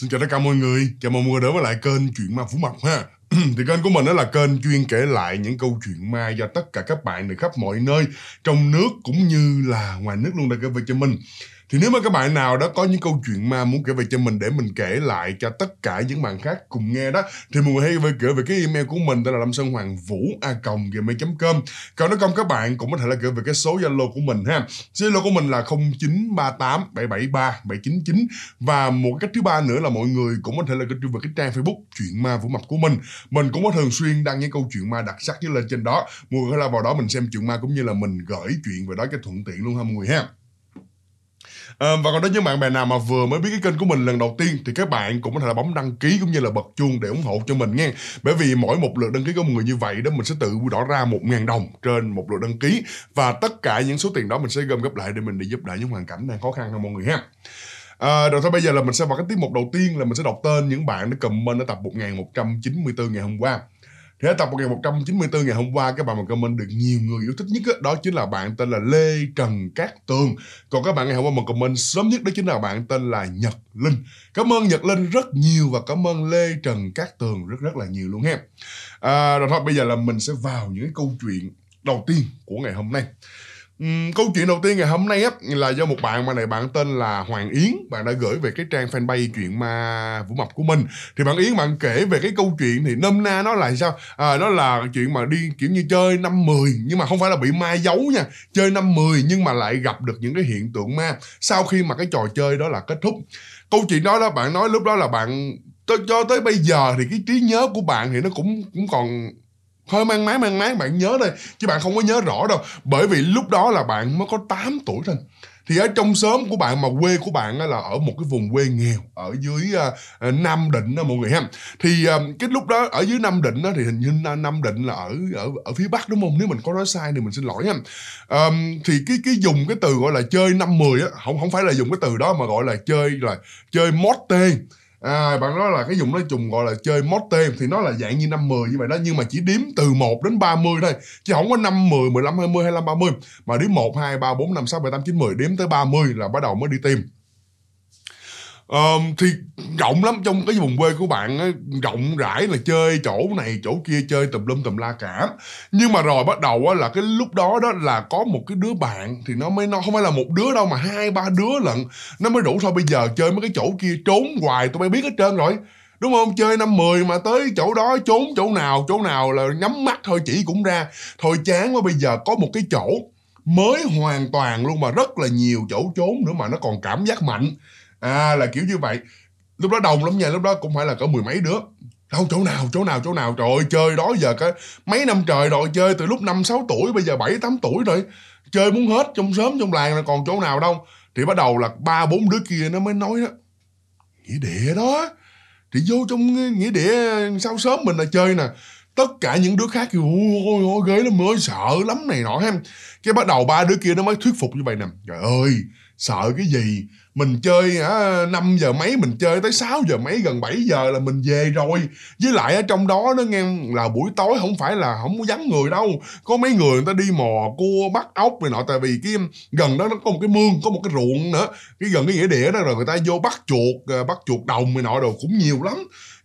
Xin chào tất cả mọi người, chào mọi người đến với lại kênh Chuyện Ma Phú Mập ha Thì kênh của mình đó là kênh chuyên kể lại những câu chuyện ma do tất cả các bạn được khắp mọi nơi Trong nước cũng như là ngoài nước luôn đã kể về cho mình thì nếu mà các bạn nào đó có những câu chuyện ma muốn kể về cho mình để mình kể lại cho tất cả những bạn khác cùng nghe đó thì mọi người hãy về gửi về cái email của mình đó là lâm sơn hoàng vũ a còng gmail com còn nếu không các bạn cũng có thể là gửi về cái số zalo của mình ha zalo của mình là 0938773799 và một cách thứ ba nữa là mọi người cũng có thể là gửi về cái trang facebook chuyện ma vũ mập của mình mình cũng có thường xuyên đăng những câu chuyện ma đặc sắc như lên trên đó mọi người là vào đó mình xem chuyện ma cũng như là mình gửi chuyện về đó cho thuận tiện luôn ha mọi người ha à, và còn đối với bạn bè nào mà vừa mới biết cái kênh của mình lần đầu tiên thì các bạn cũng có thể là bấm đăng ký cũng như là bật chuông để ủng hộ cho mình nha bởi vì mỗi một lượt đăng ký của một người như vậy đó mình sẽ tự đỏ ra một ngàn đồng trên một lượt đăng ký và tất cả những số tiền đó mình sẽ gom góp lại để mình đi giúp đỡ những hoàn cảnh đang khó khăn ha mọi người ha À, rồi thôi bây giờ là mình sẽ vào cái tiết mục đầu tiên là mình sẽ đọc tên những bạn đã comment ở tập 1194 ngày hôm qua. Thế tập 1194 ngày hôm qua các bạn mà comment được nhiều người yêu thích nhất đó, đó chính là bạn tên là Lê Trần Cát Tường. Còn các bạn ngày hôm qua mà comment sớm nhất đó chính là bạn tên là Nhật Linh. Cảm ơn Nhật Linh rất nhiều và cảm ơn Lê Trần Cát Tường rất rất là nhiều luôn ha. À, rồi thôi bây giờ là mình sẽ vào những cái câu chuyện đầu tiên của ngày hôm nay câu chuyện đầu tiên ngày hôm nay á là do một bạn mà này bạn tên là Hoàng Yến bạn đã gửi về cái trang fanpage chuyện ma vũ mập của mình thì bạn Yến bạn kể về cái câu chuyện thì nôm na nó là sao à, nó là chuyện mà đi kiểu như chơi năm 10 nhưng mà không phải là bị ma giấu nha chơi năm 10 nhưng mà lại gặp được những cái hiện tượng ma sau khi mà cái trò chơi đó là kết thúc câu chuyện đó đó bạn nói lúc đó là bạn cho tới bây giờ thì cái trí nhớ của bạn thì nó cũng cũng còn hơi mang máng mang máng bạn nhớ đây chứ bạn không có nhớ rõ đâu bởi vì lúc đó là bạn mới có 8 tuổi thôi thì ở trong xóm của bạn mà quê của bạn là ở một cái vùng quê nghèo ở dưới à, à, Nam Định đó mọi người ha thì à, cái lúc đó ở dưới Nam Định đó thì hình như Nam Định là ở ở ở phía Bắc đúng không nếu mình có nói sai thì mình xin lỗi ha thì cái cái dùng cái từ gọi là chơi năm mười á không không phải là dùng cái từ đó mà gọi là chơi là chơi mót tên à, bạn nói là cái dùng nó dùng gọi là chơi mod tem thì nó là dạng như năm 10 như vậy đó nhưng mà chỉ điếm từ 1 đến 30 thôi chứ không có 5 10 15 20 25 30 mà điếm 1 2 3 4 5 6 7 8 9 10 điếm tới 30 là bắt đầu mới đi tìm um, thì rộng lắm trong cái vùng quê của bạn á, rộng rãi là chơi chỗ này chỗ kia chơi tùm lum tùm la cả nhưng mà rồi bắt đầu á, là cái lúc đó đó là có một cái đứa bạn thì nó mới nó không phải là một đứa đâu mà hai ba đứa lận nó mới đủ thôi bây giờ chơi mấy cái chỗ kia trốn hoài tụi bay biết hết trơn rồi đúng không chơi năm mười mà tới chỗ đó trốn chỗ nào chỗ nào là nhắm mắt thôi chỉ cũng ra thôi chán quá bây giờ có một cái chỗ mới hoàn toàn luôn mà rất là nhiều chỗ trốn nữa mà nó còn cảm giác mạnh à là kiểu như vậy lúc đó đông lắm nha lúc đó cũng phải là cỡ mười mấy đứa đâu chỗ nào chỗ nào chỗ nào trời ơi chơi đó giờ cái mấy năm trời rồi chơi từ lúc năm sáu tuổi bây giờ bảy tám tuổi rồi chơi muốn hết trong sớm trong làng là còn chỗ nào đâu thì bắt đầu là ba bốn đứa kia nó mới nói đó nghĩa địa đó thì vô trong nghĩa địa sau sớm mình là chơi nè tất cả những đứa khác kêu ôi ôi ôi ghê lắm ơi sợ lắm này nọ em cái bắt đầu ba đứa kia nó mới thuyết phục như vậy nè trời ơi sợ cái gì mình chơi hả năm giờ mấy mình chơi tới 6 giờ mấy gần 7 giờ là mình về rồi với lại ở trong đó nó nghe là buổi tối không phải là không có vắng người đâu có mấy người người ta đi mò cua bắt ốc này nọ tại vì cái gần đó nó có một cái mương có một cái ruộng nữa cái gần cái nghĩa địa đó rồi người ta vô bắt chuột ờ, bắt chuột đồng này nọ đồ cũng nhiều lắm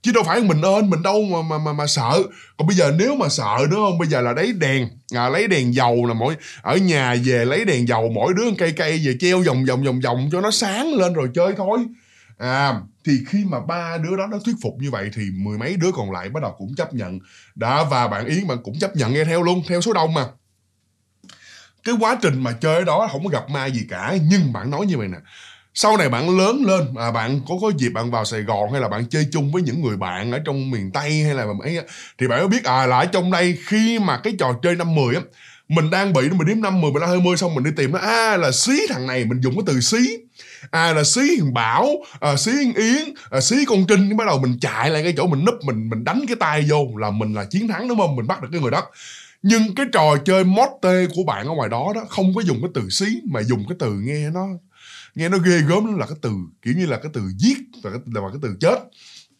chứ đâu phải mình ơn mình đâu mà mà mà, mà sợ còn bây giờ nếu mà sợ đúng không bây giờ là lấy đèn à, lấy đèn dầu là mỗi ở nhà về lấy đèn dầu mỗi đứa một cây cây về treo vòng vòng vòng vòng cho nó sáng lên rồi chơi thôi à thì khi mà ba đứa đó nó thuyết phục như vậy thì mười mấy đứa còn lại bắt đầu cũng chấp nhận đã và bạn yến bạn cũng chấp nhận nghe theo luôn theo số đông mà cái quá trình mà chơi đó không có gặp ma gì cả nhưng bạn nói như vậy nè sau này bạn lớn lên mà bạn có có dịp bạn vào Sài Gòn hay là bạn chơi chung với những người bạn ở trong miền Tây hay là ấy thì bạn mới biết à là ở trong đây khi mà cái trò chơi năm mười á mình đang bị mình điểm năm mười mình đang hơi mươi xong mình đi tìm nó a à, là xí thằng này mình dùng cái từ xí à là xí hiền bảo à, xí hiền yến à, xí con trinh bắt đầu mình chạy lại cái chỗ mình núp mình mình đánh cái tay vô là mình là chiến thắng đúng không mình bắt được cái người đó nhưng cái trò chơi mót tê của bạn ở ngoài đó đó không có dùng cái từ xí mà dùng cái từ nghe nó nghe nó ghê gớm lắm là cái từ kiểu như là cái từ giết và cái, là cái từ chết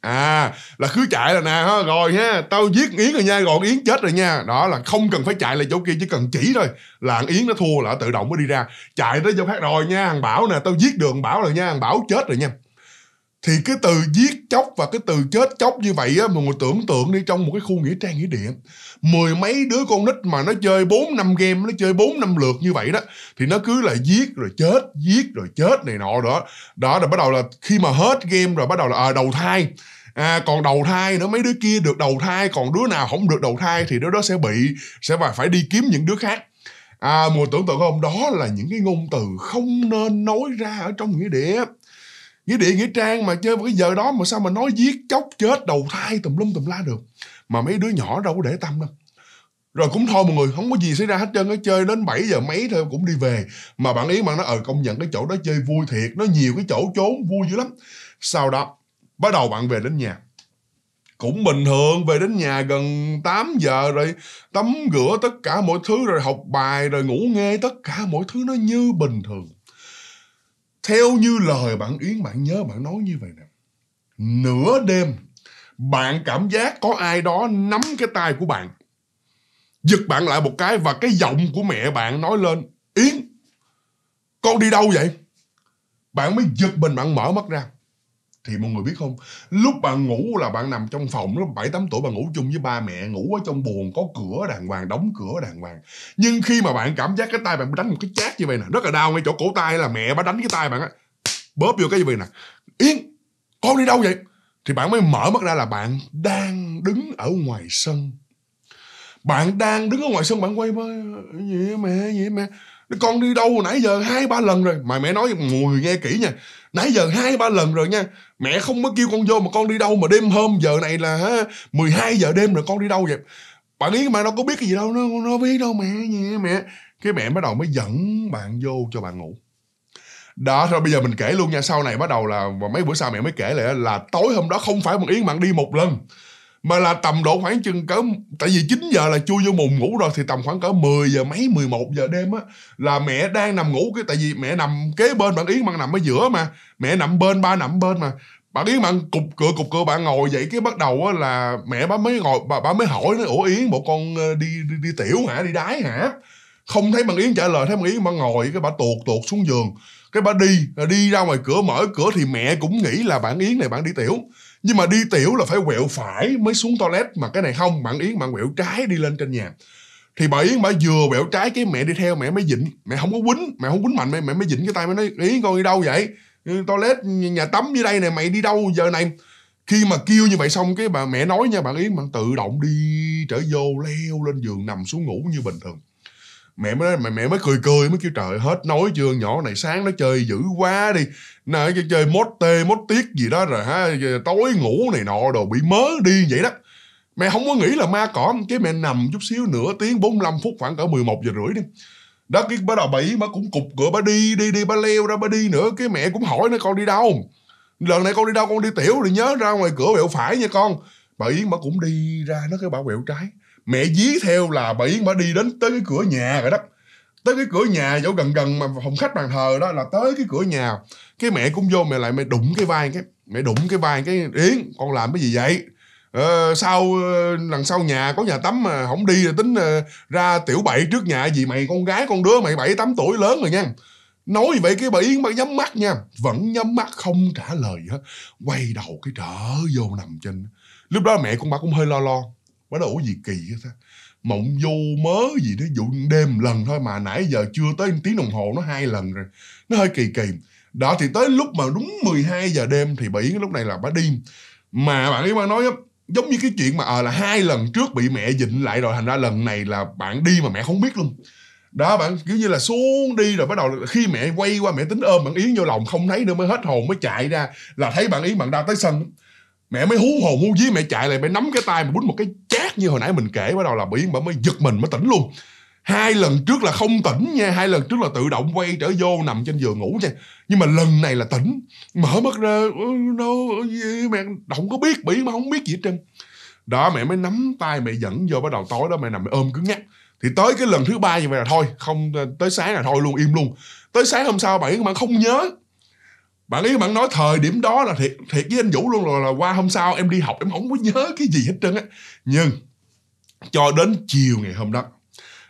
à là cứ chạy là nè ha rồi ha tao giết yến rồi nha gọn yến chết rồi nha đó là không cần phải chạy lại chỗ kia chỉ cần chỉ thôi là yến nó thua là tự động nó đi ra chạy tới chỗ khác rồi nha thằng bảo nè tao giết đường bảo rồi nha thằng bảo chết rồi nha thì cái từ giết chóc và cái từ chết chóc như vậy á mà người tưởng tượng đi trong một cái khu nghĩa trang nghĩa địa mười mấy đứa con nít mà nó chơi bốn năm game nó chơi bốn năm lượt như vậy đó thì nó cứ là giết rồi chết giết rồi chết này nọ đó đó là bắt đầu là khi mà hết game rồi bắt đầu là à, đầu thai à, còn đầu thai nữa mấy đứa kia được đầu thai còn đứa nào không được đầu thai thì đứa đó sẽ bị sẽ phải phải đi kiếm những đứa khác à, mùa tưởng tượng không đó là những cái ngôn từ không nên nói ra ở trong nghĩa địa nghĩa địa nghĩa trang mà chơi vào cái giờ đó mà sao mà nói giết chóc chết đầu thai tùm lum tùm la được mà mấy đứa nhỏ đâu có để tâm đâu rồi cũng thôi mọi người không có gì xảy ra hết trơn nó chơi đến 7 giờ mấy thôi cũng đi về mà bạn ý mà nó ờ công nhận cái chỗ đó chơi vui thiệt nó nhiều cái chỗ trốn vui dữ lắm sau đó bắt đầu bạn về đến nhà cũng bình thường về đến nhà gần 8 giờ rồi tắm rửa tất cả mọi thứ rồi học bài rồi ngủ nghe tất cả mọi thứ nó như bình thường theo như lời bạn Yến bạn nhớ bạn nói như vậy nè nửa đêm bạn cảm giác có ai đó nắm cái tay của bạn giật bạn lại một cái và cái giọng của mẹ bạn nói lên yến con đi đâu vậy bạn mới giật mình bạn mở mắt ra thì mọi người biết không lúc bạn ngủ là bạn nằm trong phòng lúc bảy tám tuổi bạn ngủ chung với ba mẹ ngủ ở trong buồng có cửa đàng hoàng đóng cửa đàng hoàng nhưng khi mà bạn cảm giác cái tay bạn đánh một cái chát như vậy nè rất là đau ngay chỗ cổ tay là mẹ bà đánh cái tay bạn á bóp vô cái như vậy nè yến con đi đâu vậy thì bạn mới mở mắt ra là bạn đang đứng ở ngoài sân bạn đang đứng ở ngoài sân bạn quay với nhẹ mẹ nhẹ mẹ con đi đâu nãy giờ hai ba lần rồi mà mẹ nói người nghe kỹ nha nãy giờ hai ba lần rồi nha mẹ không mới kêu con vô mà con đi đâu mà đêm hôm giờ này là 12 giờ đêm rồi con đi đâu vậy bạn ý mà nó có biết cái gì đâu nó nó biết đâu mẹ nhẹ mẹ cái mẹ bắt đầu mới dẫn bạn vô cho bạn ngủ đó rồi bây giờ mình kể luôn nha sau này bắt đầu là và mấy bữa sau mẹ mới kể lại là tối hôm đó không phải một yến mặn đi một lần mà là tầm độ khoảng chừng cỡ tại vì 9 giờ là chui vô mùng ngủ rồi thì tầm khoảng cỡ 10 giờ mấy 11 giờ đêm á là mẹ đang nằm ngủ cái tại vì mẹ nằm kế bên bạn Yến bạn nằm ở giữa mà mẹ nằm bên ba nằm bên mà bạn Yến bạn cục cửa cục cửa bạn ngồi dậy cái bắt đầu á là mẹ bà mới ngồi bà, bà mới hỏi nó ủa Yến bộ con ờ, đi, đi đi tiểu hả đi đái hả không thấy bạn Yến trả lời thấy bạn Yến bạn ngồi cái bà tuột tuột xuống giường cái bà đi à, đi ra ngoài cửa mở cửa thì mẹ cũng nghĩ là bạn yến này bạn đi tiểu nhưng mà đi tiểu là phải quẹo phải mới xuống toilet mà cái này không bạn yến bạn quẹo trái đi lên trên nhà thì bà yến bà vừa quẹo trái cái mẹ đi theo mẹ mới dịnh mẹ không có quýnh mẹ không quýnh mạnh mẹ mẹ mới dịnh cái tay mới nói yến con đi đâu vậy ừ, toilet nhà tắm dưới đây này mày đi đâu giờ này khi mà kêu như vậy xong cái bà mẹ nói nha bạn yến bạn tự động đi trở vô leo lên giường nằm xuống ngủ như bình thường mẹ mới mẹ mẹ mới cười cười mới kêu trời hết nói chưa nhỏ này sáng nó chơi dữ quá đi nó chơi, chơi mốt tê mốt tiết gì đó rồi ha tối ngủ này nọ đồ bị mớ đi vậy đó mẹ không có nghĩ là ma cỏ cái mẹ nằm chút xíu nửa tiếng 45 phút khoảng cỡ 11 giờ rưỡi đi đó cái bắt đầu bà mà cũng cục cửa bà đi đi đi bà leo ra bà đi nữa cái mẹ cũng hỏi nó con đi đâu lần này con đi đâu con đi tiểu thì nhớ ra ngoài cửa bẹo phải nha con bà yến mà cũng đi ra nó cái bảo bẹo trái mẹ dí theo là bà Yến bà đi đến tới cái cửa nhà rồi đó tới cái cửa nhà chỗ gần gần mà phòng khách bàn thờ đó là tới cái cửa nhà cái mẹ cũng vô mẹ lại mẹ đụng cái vai cái mẹ đụng cái vai cái yến con làm cái gì vậy ờ, sau lần ờ, sau nhà có nhà tắm mà không đi là tính ờ, ra tiểu bậy trước nhà gì mày con gái con đứa mày bảy tám tuổi lớn rồi nha nói vậy cái bà yến bà nhắm mắt nha vẫn nhắm mắt không trả lời hết quay đầu cái trở vô nằm trên lúc đó mẹ con bà cũng hơi lo lo bắt đầu cái gì kỳ vậy ta mộng vô mớ gì đó dụ đêm lần thôi mà nãy giờ chưa tới tiếng đồng hồ nó hai lần rồi nó hơi kỳ kỳ đó thì tới lúc mà đúng 12 giờ đêm thì bị cái lúc này là bà đi mà bạn ấy mà nói giống như cái chuyện mà ờ à, là hai lần trước bị mẹ dịnh lại rồi thành ra lần này là bạn đi mà mẹ không biết luôn đó bạn kiểu như là xuống đi rồi bắt đầu khi mẹ quay qua mẹ tính ôm bạn yến vô lòng không thấy nữa mới hết hồn mới chạy ra là thấy bạn yến bạn đau tới sân mẹ mới hú hồn hú dí mẹ chạy lại mẹ nắm cái tay mẹ búng một cái chát như hồi nãy mình kể bắt đầu là bị bà mới giật mình mới tỉnh luôn hai lần trước là không tỉnh nha hai lần trước là tự động quay trở vô nằm trên giường ngủ nha nhưng mà lần này là tỉnh mở mắt ra đâu mẹ động có biết bị mà không biết gì hết trơn đó mẹ mới nắm tay mẹ dẫn vô bắt đầu tối đó mẹ nằm mẹ ôm cứng ngắc thì tới cái lần thứ ba như vậy là thôi không tới sáng là thôi luôn im luôn tới sáng hôm sau bảy mà không nhớ bạn ấy bạn nói thời điểm đó là thiệt thiệt với anh vũ luôn rồi là qua hôm sau em đi học em không có nhớ cái gì hết trơn á nhưng cho đến chiều ngày hôm đó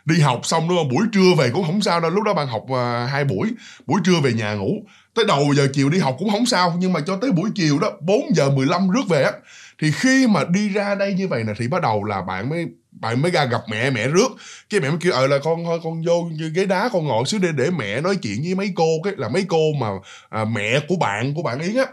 đi học xong đúng không buổi trưa về cũng không sao đâu lúc đó bạn học à, hai buổi buổi trưa về nhà ngủ tới đầu giờ chiều đi học cũng không sao nhưng mà cho tới buổi chiều đó 4 giờ 15 rước về á thì khi mà đi ra đây như vậy nè thì bắt đầu là bạn mới bạn mới ra gặp mẹ mẹ rước cái mẹ mới kêu ờ là con thôi con vô như ghế đá con ngồi xuống để để mẹ nói chuyện với mấy cô cái là mấy cô mà à, mẹ của bạn của bạn yến á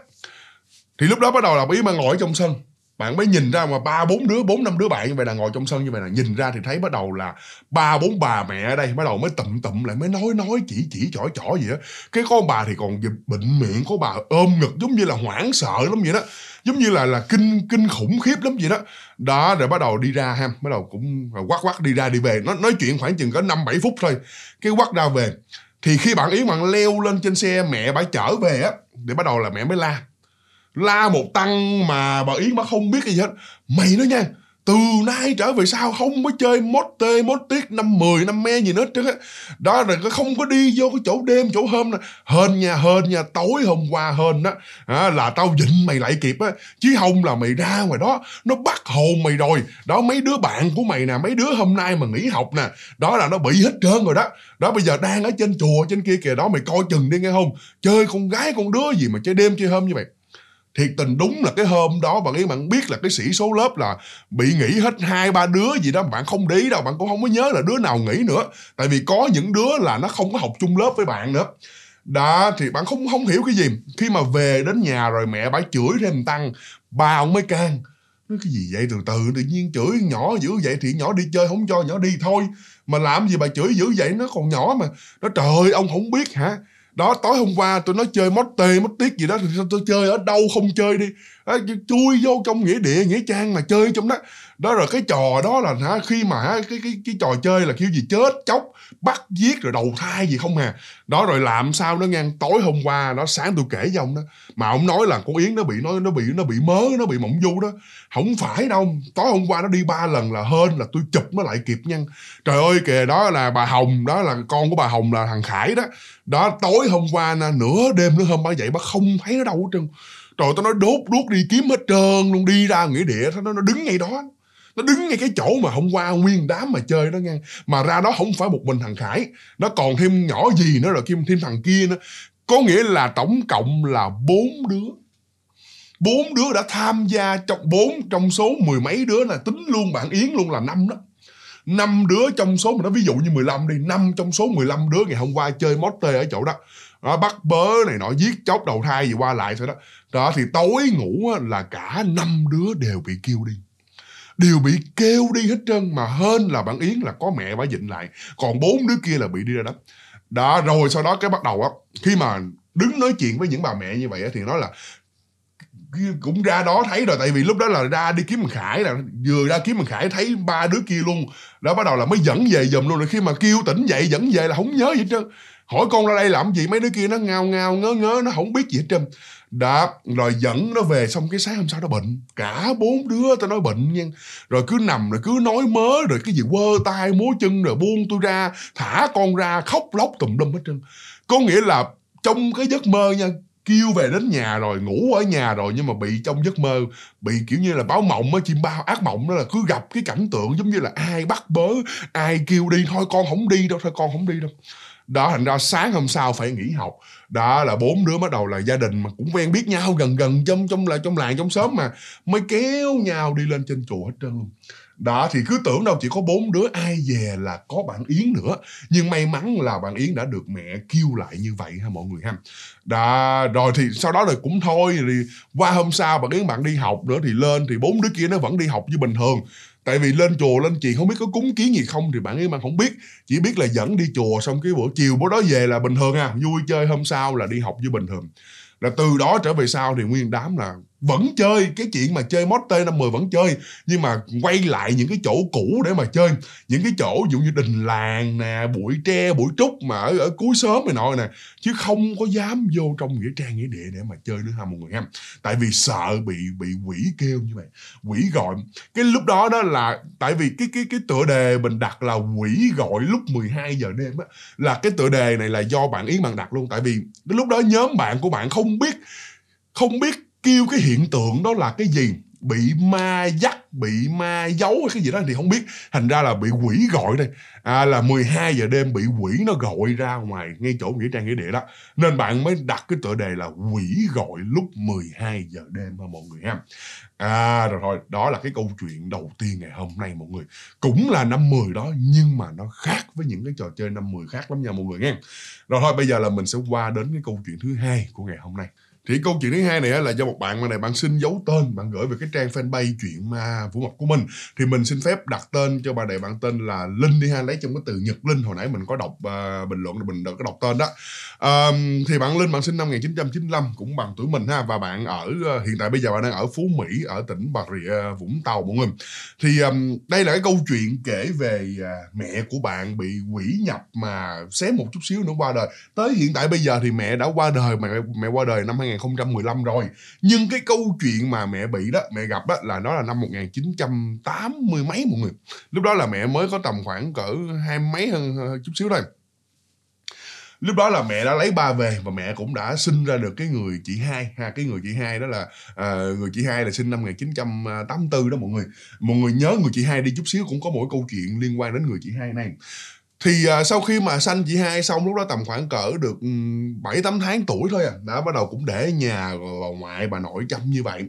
thì lúc đó bắt đầu là yến mà ngồi trong sân bạn mới nhìn ra mà ba bốn đứa bốn năm đứa bạn như vậy là ngồi trong sân như vậy là nhìn ra thì thấy bắt đầu là ba bốn bà mẹ ở đây bắt đầu mới tụm tụm lại mới nói nói chỉ chỉ chỏ chỏ gì đó cái con bà thì còn bệnh miệng có bà ôm ngực giống như là hoảng sợ lắm vậy đó giống như là là kinh kinh khủng khiếp lắm vậy đó đó rồi bắt đầu đi ra ha bắt đầu cũng quát quát đi ra đi về nó nói chuyện khoảng chừng có năm bảy phút thôi cái quát ra về thì khi bạn ý bạn leo lên trên xe mẹ bà chở về á để bắt đầu là mẹ mới la la một tăng mà bà yến mà không biết cái gì hết mày nói nha từ nay trở về sau không có chơi mốt tê mốt tiết năm mười năm me gì nữa chứ đó là không có đi vô cái chỗ đêm chỗ hôm hên nhà hên nhà tối hôm qua hên đó à, là tao dịnh mày lại kịp á chứ không là mày ra ngoài đó nó bắt hồn mày rồi đó mấy đứa bạn của mày nè mấy đứa hôm nay mà nghỉ học nè đó là nó bị hết trơn rồi đó đó bây giờ đang ở trên chùa trên kia kìa đó mày coi chừng đi nghe không chơi con gái con đứa gì mà chơi đêm chơi hôm như vậy thiệt tình đúng là cái hôm đó bạn ấy bạn biết là cái sĩ số lớp là bị nghỉ hết hai ba đứa gì đó bạn không đi đâu bạn cũng không có nhớ là đứa nào nghỉ nữa tại vì có những đứa là nó không có học chung lớp với bạn nữa đó thì bạn không không hiểu cái gì khi mà về đến nhà rồi mẹ bả chửi thêm tăng ba ông mới can nói cái gì vậy từ từ tự nhiên chửi nhỏ dữ vậy thì nhỏ đi chơi không cho nhỏ đi thôi mà làm gì bà chửi dữ vậy nó còn nhỏ mà nó trời ơi ông không biết hả đó tối hôm qua tôi nói chơi mất tê mất tiết gì đó thì tôi chơi ở đâu không chơi đi đó, chui vô trong nghĩa địa nghĩa trang mà chơi trong đó đó rồi cái trò đó là hả khi mà hả cái cái cái trò chơi là kiểu gì chết chóc bắt giết rồi đầu thai gì không à đó rồi làm sao nó ngang tối hôm qua nó sáng tôi kể với ông đó mà ông nói là cô yến nó bị nó nó bị nó bị mớ nó bị mộng du đó không phải đâu tối hôm qua nó đi ba lần là hơn là tôi chụp nó lại kịp nhân trời ơi kìa đó là bà hồng đó là con của bà hồng là thằng khải đó đó tối hôm qua nửa đêm nữa hôm ba dậy bác không thấy nó đâu hết trơn rồi tao nói đốt đuốc đi kiếm hết trơn luôn đi ra nghĩa địa nó nó đứng ngay đó nó đứng ngay cái chỗ mà hôm qua nguyên đám mà chơi đó nghe mà ra đó không phải một mình thằng khải nó còn thêm nhỏ gì nữa rồi thêm thêm thằng kia nữa có nghĩa là tổng cộng là bốn đứa bốn đứa đã tham gia trong bốn trong số mười mấy đứa là tính luôn bạn yến luôn là năm đó năm đứa trong số mà nó ví dụ như 15 đi năm trong số 15 đứa ngày hôm qua chơi mót tê ở chỗ đó đó, bắt bớ này nọ giết chóc đầu thai gì qua lại rồi đó đó thì tối ngủ là cả năm đứa đều bị kêu đi đều bị kêu đi hết trơn mà hơn là bạn yến là có mẹ bà dịnh lại còn bốn đứa kia là bị đi ra đó đã rồi sau đó cái bắt đầu á khi mà đứng nói chuyện với những bà mẹ như vậy á, thì nói là cũng ra đó thấy rồi tại vì lúc đó là ra đi kiếm mình khải là vừa ra kiếm mình khải thấy ba đứa kia luôn đã bắt đầu là mới dẫn về giùm luôn rồi khi mà kêu tỉnh dậy dẫn về là không nhớ gì hết trơn hỏi con ra đây làm gì mấy đứa kia nó ngao ngao ngớ ngớ nó không biết gì hết trơn đó rồi dẫn nó về xong cái sáng hôm sau nó bệnh cả bốn đứa tao nói bệnh nha rồi cứ nằm rồi cứ nói mớ rồi cái gì quơ tay múa chân rồi buông tôi ra thả con ra khóc lóc tùm lum hết trơn có nghĩa là trong cái giấc mơ nha kêu về đến nhà rồi ngủ ở nhà rồi nhưng mà bị trong giấc mơ bị kiểu như là báo mộng á chim bao ác mộng đó là cứ gặp cái cảnh tượng giống như là ai bắt bớ ai kêu đi thôi con không đi đâu thôi con không đi đâu đó thành ra sáng hôm sau phải nghỉ học đó là bốn đứa bắt đầu là gia đình mà cũng quen biết nhau gần gần trong trong là trong làng trong xóm mà mới kéo nhau đi lên trên chùa hết trơn luôn đó thì cứ tưởng đâu chỉ có bốn đứa ai về là có bạn yến nữa nhưng may mắn là bạn yến đã được mẹ kêu lại như vậy ha mọi người ha đó rồi thì sau đó rồi cũng thôi thì qua hôm sau bạn yến bạn đi học nữa thì lên thì bốn đứa kia nó vẫn đi học như bình thường tại vì lên chùa lên chị không biết có cúng kiến gì không thì bạn ấy mà không biết chỉ biết là dẫn đi chùa xong cái bữa chiều bữa đó về là bình thường à vui chơi hôm sau là đi học như bình thường là từ đó trở về sau thì nguyên đám là vẫn chơi cái chuyện mà chơi mod t mười vẫn chơi nhưng mà quay lại những cái chỗ cũ để mà chơi những cái chỗ ví dụ như đình làng nè bụi tre bụi trúc mà ở, ở cuối sớm này nọ nè chứ không có dám vô trong nghĩa trang nghĩa địa để mà chơi nữa ha mọi người ha tại vì sợ bị bị quỷ kêu như vậy quỷ gọi cái lúc đó đó là tại vì cái cái cái tựa đề mình đặt là quỷ gọi lúc 12 giờ đêm á là cái tựa đề này là do bạn Yến bạn đặt luôn tại vì lúc đó nhóm bạn của bạn không biết không biết kêu cái hiện tượng đó là cái gì bị ma dắt bị ma giấu hay cái gì đó thì không biết thành ra là bị quỷ gọi đây à, là 12 giờ đêm bị quỷ nó gọi ra ngoài ngay chỗ nghĩa trang nghĩa địa đó nên bạn mới đặt cái tựa đề là quỷ gọi lúc 12 giờ đêm mà mọi người ha à rồi thôi đó là cái câu chuyện đầu tiên ngày hôm nay mọi người cũng là năm 10 đó nhưng mà nó khác với những cái trò chơi năm 10 khác lắm nha mọi người nghe rồi thôi bây giờ là mình sẽ qua đến cái câu chuyện thứ hai của ngày hôm nay thì câu chuyện thứ hai này là do một bạn mà này bạn xin giấu tên bạn gửi về cái trang fanpage chuyện ma vũ mộc của mình thì mình xin phép đặt tên cho bà này bạn tên là linh đi ha lấy trong cái từ nhật linh hồi nãy mình có đọc uh, bình luận mình đã có đọc tên đó um, thì bạn linh bạn sinh năm 1995 cũng bằng tuổi mình ha và bạn ở uh, hiện tại bây giờ bạn đang ở phú mỹ ở tỉnh bà rịa à, vũng tàu mọi người thì um, đây là cái câu chuyện kể về uh, mẹ của bạn bị quỷ nhập mà xé một chút xíu nữa qua đời tới hiện tại bây giờ thì mẹ đã qua đời mẹ mẹ qua đời năm 2000 2015 rồi nhưng cái câu chuyện mà mẹ bị đó mẹ gặp đó là nó là năm 1980 mấy mọi người lúc đó là mẹ mới có tầm khoảng cỡ hai mấy hơn chút xíu thôi lúc đó là mẹ đã lấy ba về và mẹ cũng đã sinh ra được cái người chị hai ha cái người chị hai đó là à, người chị hai là sinh năm 1984 đó mọi người mọi người nhớ người chị hai đi chút xíu cũng có mỗi câu chuyện liên quan đến người chị hai này thì à, sau khi mà sanh chị hai xong lúc đó tầm khoảng cỡ được ừ, bảy tám tháng tuổi thôi à đã bắt đầu cũng để nhà rồi bà ngoại bà nội chăm như vậy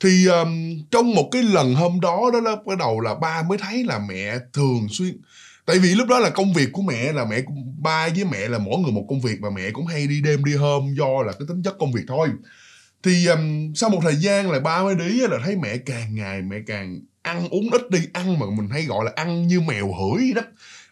thì um, trong một cái lần hôm đó đó là bắt đầu là ba mới thấy là mẹ thường xuyên tại vì lúc đó là công việc của mẹ là mẹ ba với mẹ là mỗi người một công việc và mẹ cũng hay đi đêm đi hôm do là cái tính chất công việc thôi thì um, sau một thời gian là ba mới đi là thấy mẹ càng ngày mẹ càng ăn uống ít đi ăn mà mình hay gọi là ăn như mèo hửi đó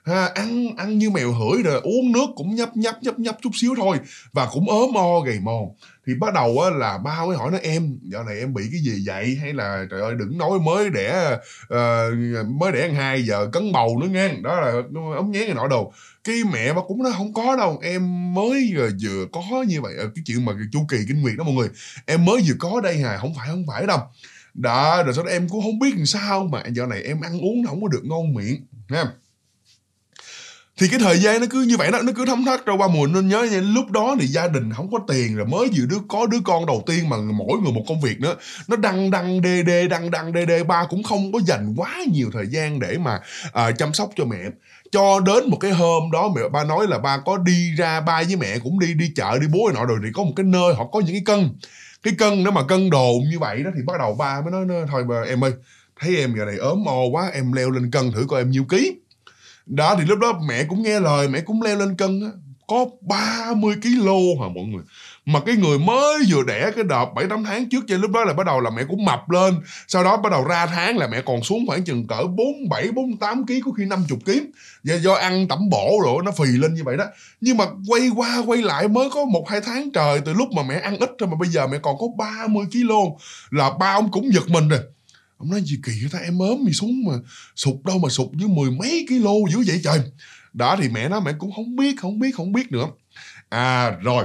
ha, ăn ăn như mèo hửi rồi uống nước cũng nhấp nhấp nhấp nhấp chút xíu thôi và cũng ốm o gầy mòn thì bắt đầu á, là ba mới hỏi nó em giờ này em bị cái gì vậy hay là trời ơi đừng nói mới đẻ uh, mới đẻ hai giờ cấn bầu nữa nghe đó là ống nhé này nọ đồ cái mẹ mà cũng nói không có đâu em mới vừa có như vậy ờ, cái chuyện mà chu kỳ kinh nguyệt đó mọi người em mới vừa có đây hà không phải không phải đâu đó rồi sau đó em cũng không biết làm sao mà giờ này em ăn uống nó không có được ngon miệng nha thì cái thời gian nó cứ như vậy đó nó cứ thấm thoát trôi qua mùa nên nhớ nha lúc đó thì gia đình không có tiền rồi mới vừa đứa có đứa con đầu tiên mà mỗi người một công việc nữa nó đăng đăng đê đê đăng đăng đê đê ba cũng không có dành quá nhiều thời gian để mà uh, chăm sóc cho mẹ cho đến một cái hôm đó mẹ ba nói là ba có đi ra ba với mẹ cũng đi đi chợ đi bố nọ rồi thì có một cái nơi họ có những cái cân cái cân nó mà cân đồ như vậy đó thì bắt đầu ba mới nói thôi mà em ơi thấy em giờ này ốm o quá em leo lên cân thử coi em nhiêu ký đó thì lúc đó mẹ cũng nghe lời mẹ cũng leo lên cân á có 30 kg hả mọi người mà cái người mới vừa đẻ cái đợt bảy tám tháng trước trên lúc đó là bắt đầu là mẹ cũng mập lên sau đó bắt đầu ra tháng là mẹ còn xuống khoảng chừng cỡ bốn bảy bốn tám kg có khi 50 kg do, do ăn tẩm bổ rồi nó phì lên như vậy đó nhưng mà quay qua quay lại mới có một hai tháng trời từ lúc mà mẹ ăn ít thôi mà bây giờ mẹ còn có 30 kg là ba ông cũng giật mình rồi ông nói gì kỳ vậy ta em ốm gì xuống mà sụp đâu mà sụp với mười mấy ký lô dữ vậy trời đã thì mẹ nó mẹ cũng không biết không biết không biết nữa à rồi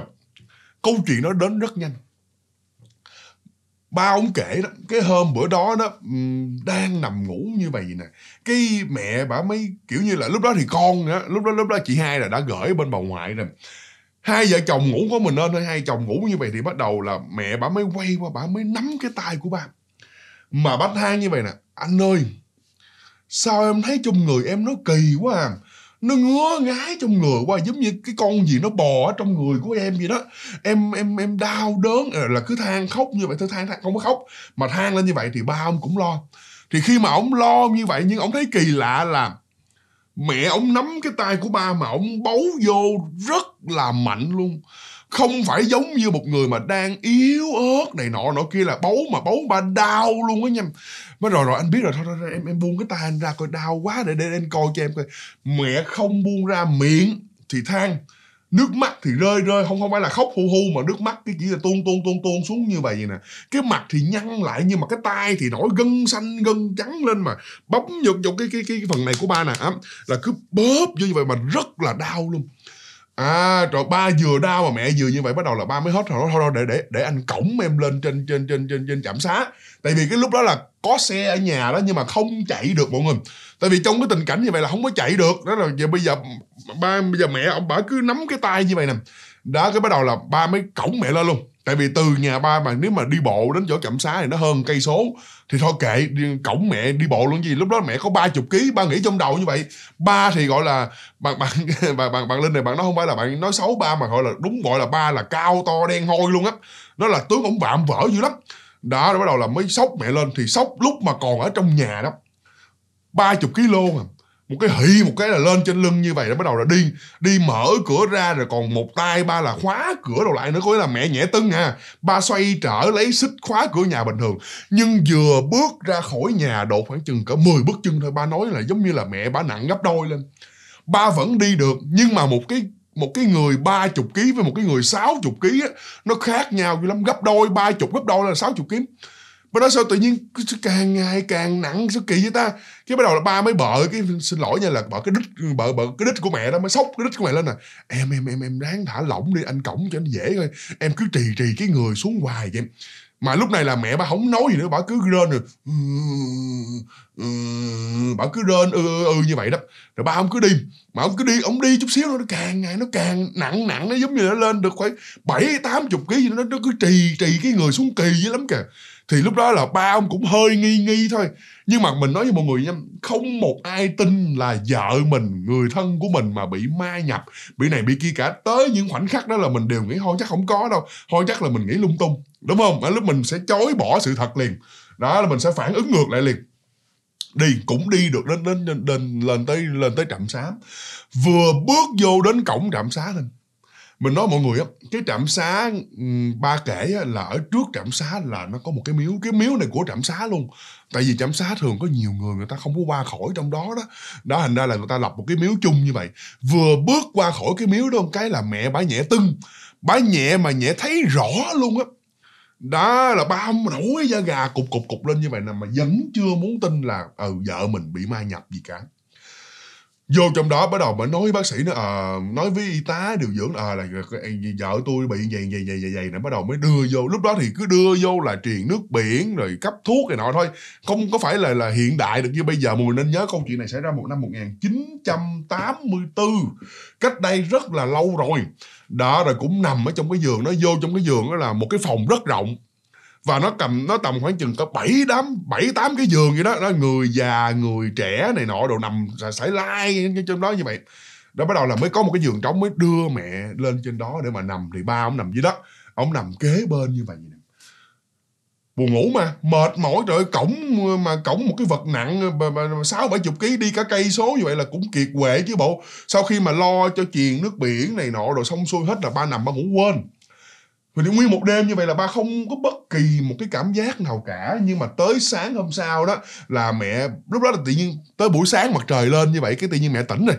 câu chuyện nó đến rất nhanh ba ông kể đó cái hôm bữa đó nó đang nằm ngủ như vậy nè cái mẹ bà mới kiểu như là lúc đó thì con nữa lúc đó lúc đó chị hai là đã gửi bên bà ngoại rồi hai vợ chồng ngủ có mình nên hai chồng ngủ như vậy thì bắt đầu là mẹ bà mới quay qua bà mới nắm cái tay của ba mà bách than như vậy nè anh ơi sao em thấy trong người em nó kỳ quá à nó ngứa ngái trong người quá giống như cái con gì nó bò ở trong người của em vậy đó em em em đau đớn ờ, là cứ than khóc như vậy thôi than, than không có khóc mà than lên như vậy thì ba ông cũng lo thì khi mà ông lo như vậy nhưng ông thấy kỳ lạ là mẹ ông nắm cái tay của ba mà ông bấu vô rất là mạnh luôn không phải giống như một người mà đang yếu ớt này nọ nọ kia là bấu mà bấu mà đau luôn á nhanh mới rồi rồi anh biết rồi thôi, thôi, thôi em em buông cái tay anh ra coi đau quá để để em coi cho em coi mẹ không buông ra miệng thì than nước mắt thì rơi rơi không không phải là khóc hu hu mà nước mắt cái chỉ là tuôn tuôn tuôn tuôn xuống như vậy nè cái mặt thì nhăn lại nhưng mà cái tay thì nổi gân xanh gân trắng lên mà bấm vô, vô cái, cái cái cái phần này của ba nè là cứ bóp như vậy mà rất là đau luôn à trời ba vừa đau mà mẹ vừa như vậy bắt đầu là ba mới hết rồi thôi để để để anh cổng em lên trên trên trên trên trên trạm xá tại vì cái lúc đó là có xe ở nhà đó nhưng mà không chạy được mọi người tại vì trong cái tình cảnh như vậy là không có chạy được đó là giờ bây giờ ba bây giờ mẹ ông bà cứ nắm cái tay như vậy nè đó cái bắt đầu là ba mới cổng mẹ lên luôn tại vì từ nhà ba mà nếu mà đi bộ đến chỗ cẩm xá thì nó hơn cây số thì thôi kệ cổng mẹ đi bộ luôn gì lúc đó mẹ có ba chục ký ba nghĩ trong đầu như vậy ba thì gọi là bạn bạn bạn bạn, bạn lên này bạn nói không phải là bạn nói xấu ba mà gọi là đúng gọi là ba là cao to đen hôi luôn á nó là tướng ổng vạm vỡ dữ lắm đó rồi bắt đầu là mới sốc mẹ lên thì sốc lúc mà còn ở trong nhà đó ba chục kg à một cái hì một cái là lên trên lưng như vậy là bắt đầu là đi đi mở cửa ra rồi còn một tay ba là khóa cửa đầu lại nữa có nghĩa là mẹ nhẹ tưng à ba xoay trở lấy xích khóa cửa nhà bình thường nhưng vừa bước ra khỏi nhà độ khoảng chừng cỡ 10 bước chân thôi ba nói là giống như là mẹ ba nặng gấp đôi lên ba vẫn đi được nhưng mà một cái một cái người ba chục ký với một cái người sáu chục ký á, nó khác nhau dữ lắm gấp đôi ba chục gấp đôi là sáu chục ký Bắt đó sao tự nhiên càng ngày càng nặng sao kỳ với ta Cái bắt đầu là ba mới bợ cái Xin lỗi nha là bợ cái đít bợ, bợ cái đít của mẹ đó Mới sốc cái đít của mẹ lên nè Em em em em ráng thả lỏng đi anh cổng cho anh dễ thôi Em cứ trì trì cái người xuống hoài vậy mà lúc này là mẹ bà không nói gì nữa bà cứ rên rồi ừ, ừ, bà cứ rên ừ, ừ, ừ như vậy đó rồi ba ông cứ đi mà ông cứ đi ông đi chút xíu nó càng ngày nó càng nặng nặng nó giống như nó lên được khoảng bảy tám chục kg nó nó cứ trì trì cái người xuống kỳ dữ lắm kìa thì lúc đó là ba ông cũng hơi nghi nghi thôi nhưng mà mình nói với mọi người nha không một ai tin là vợ mình người thân của mình mà bị ma nhập bị này bị kia cả tới những khoảnh khắc đó là mình đều nghĩ thôi chắc không có đâu thôi chắc là mình nghĩ lung tung đúng không ở lúc mình sẽ chối bỏ sự thật liền đó là mình sẽ phản ứng ngược lại liền đi cũng đi được đến đến đến lên tới lên tới trạm xá vừa bước vô đến cổng trạm xá lên mình nói mọi người á cái trạm xá ừ, ba kể á, là ở trước trạm xá là nó có một cái miếu cái miếu này của trạm xá luôn tại vì trạm xá thường có nhiều người người ta không có qua khỏi trong đó đó đó thành ra là người ta lập một cái miếu chung như vậy vừa bước qua khỏi cái miếu đó một cái là mẹ bả nhẹ tưng bả nhẹ mà nhẹ thấy rõ luôn á đó là ba ông nổi da gà cục cục cục lên như vậy nè mà vẫn chưa muốn tin là ờ vợ mình bị ma nhập gì cả vô trong đó bắt đầu mà nói với bác sĩ nữa à, nói với y tá điều dưỡng à là vợ tôi bị vậy vậy vậy vậy vậy nè bắt đầu mới đưa vô lúc đó thì cứ đưa vô là truyền nước biển rồi cấp thuốc này nọ thôi không có phải là là hiện đại được như bây giờ mà mình nên nhớ câu chuyện này xảy ra một năm 1984 cách đây rất là lâu rồi đó rồi cũng nằm ở trong cái giường nó vô trong cái giường đó là một cái phòng rất rộng và nó cầm nó tầm khoảng chừng có bảy đám bảy tám cái giường vậy đó nó người già người trẻ này nọ đồ nằm sải lai trên đó như vậy đó bắt đầu là mới có một cái giường trống mới đưa mẹ lên trên đó để mà nằm thì ba ông nằm dưới đất ông nằm kế bên như vậy buồn ngủ mà mệt mỏi rồi cổng mà cổng một cái vật nặng sáu bảy chục ký đi cả cây số như vậy là cũng kiệt quệ chứ bộ sau khi mà lo cho chuyện nước biển này nọ rồi xong xuôi hết là ba nằm ba ngủ quên vì thì nguyên một đêm như vậy là ba không có bất kỳ một cái cảm giác nào cả Nhưng mà tới sáng hôm sau đó là mẹ Lúc đó là tự nhiên tới buổi sáng mặt trời lên như vậy Cái tự nhiên mẹ tỉnh rồi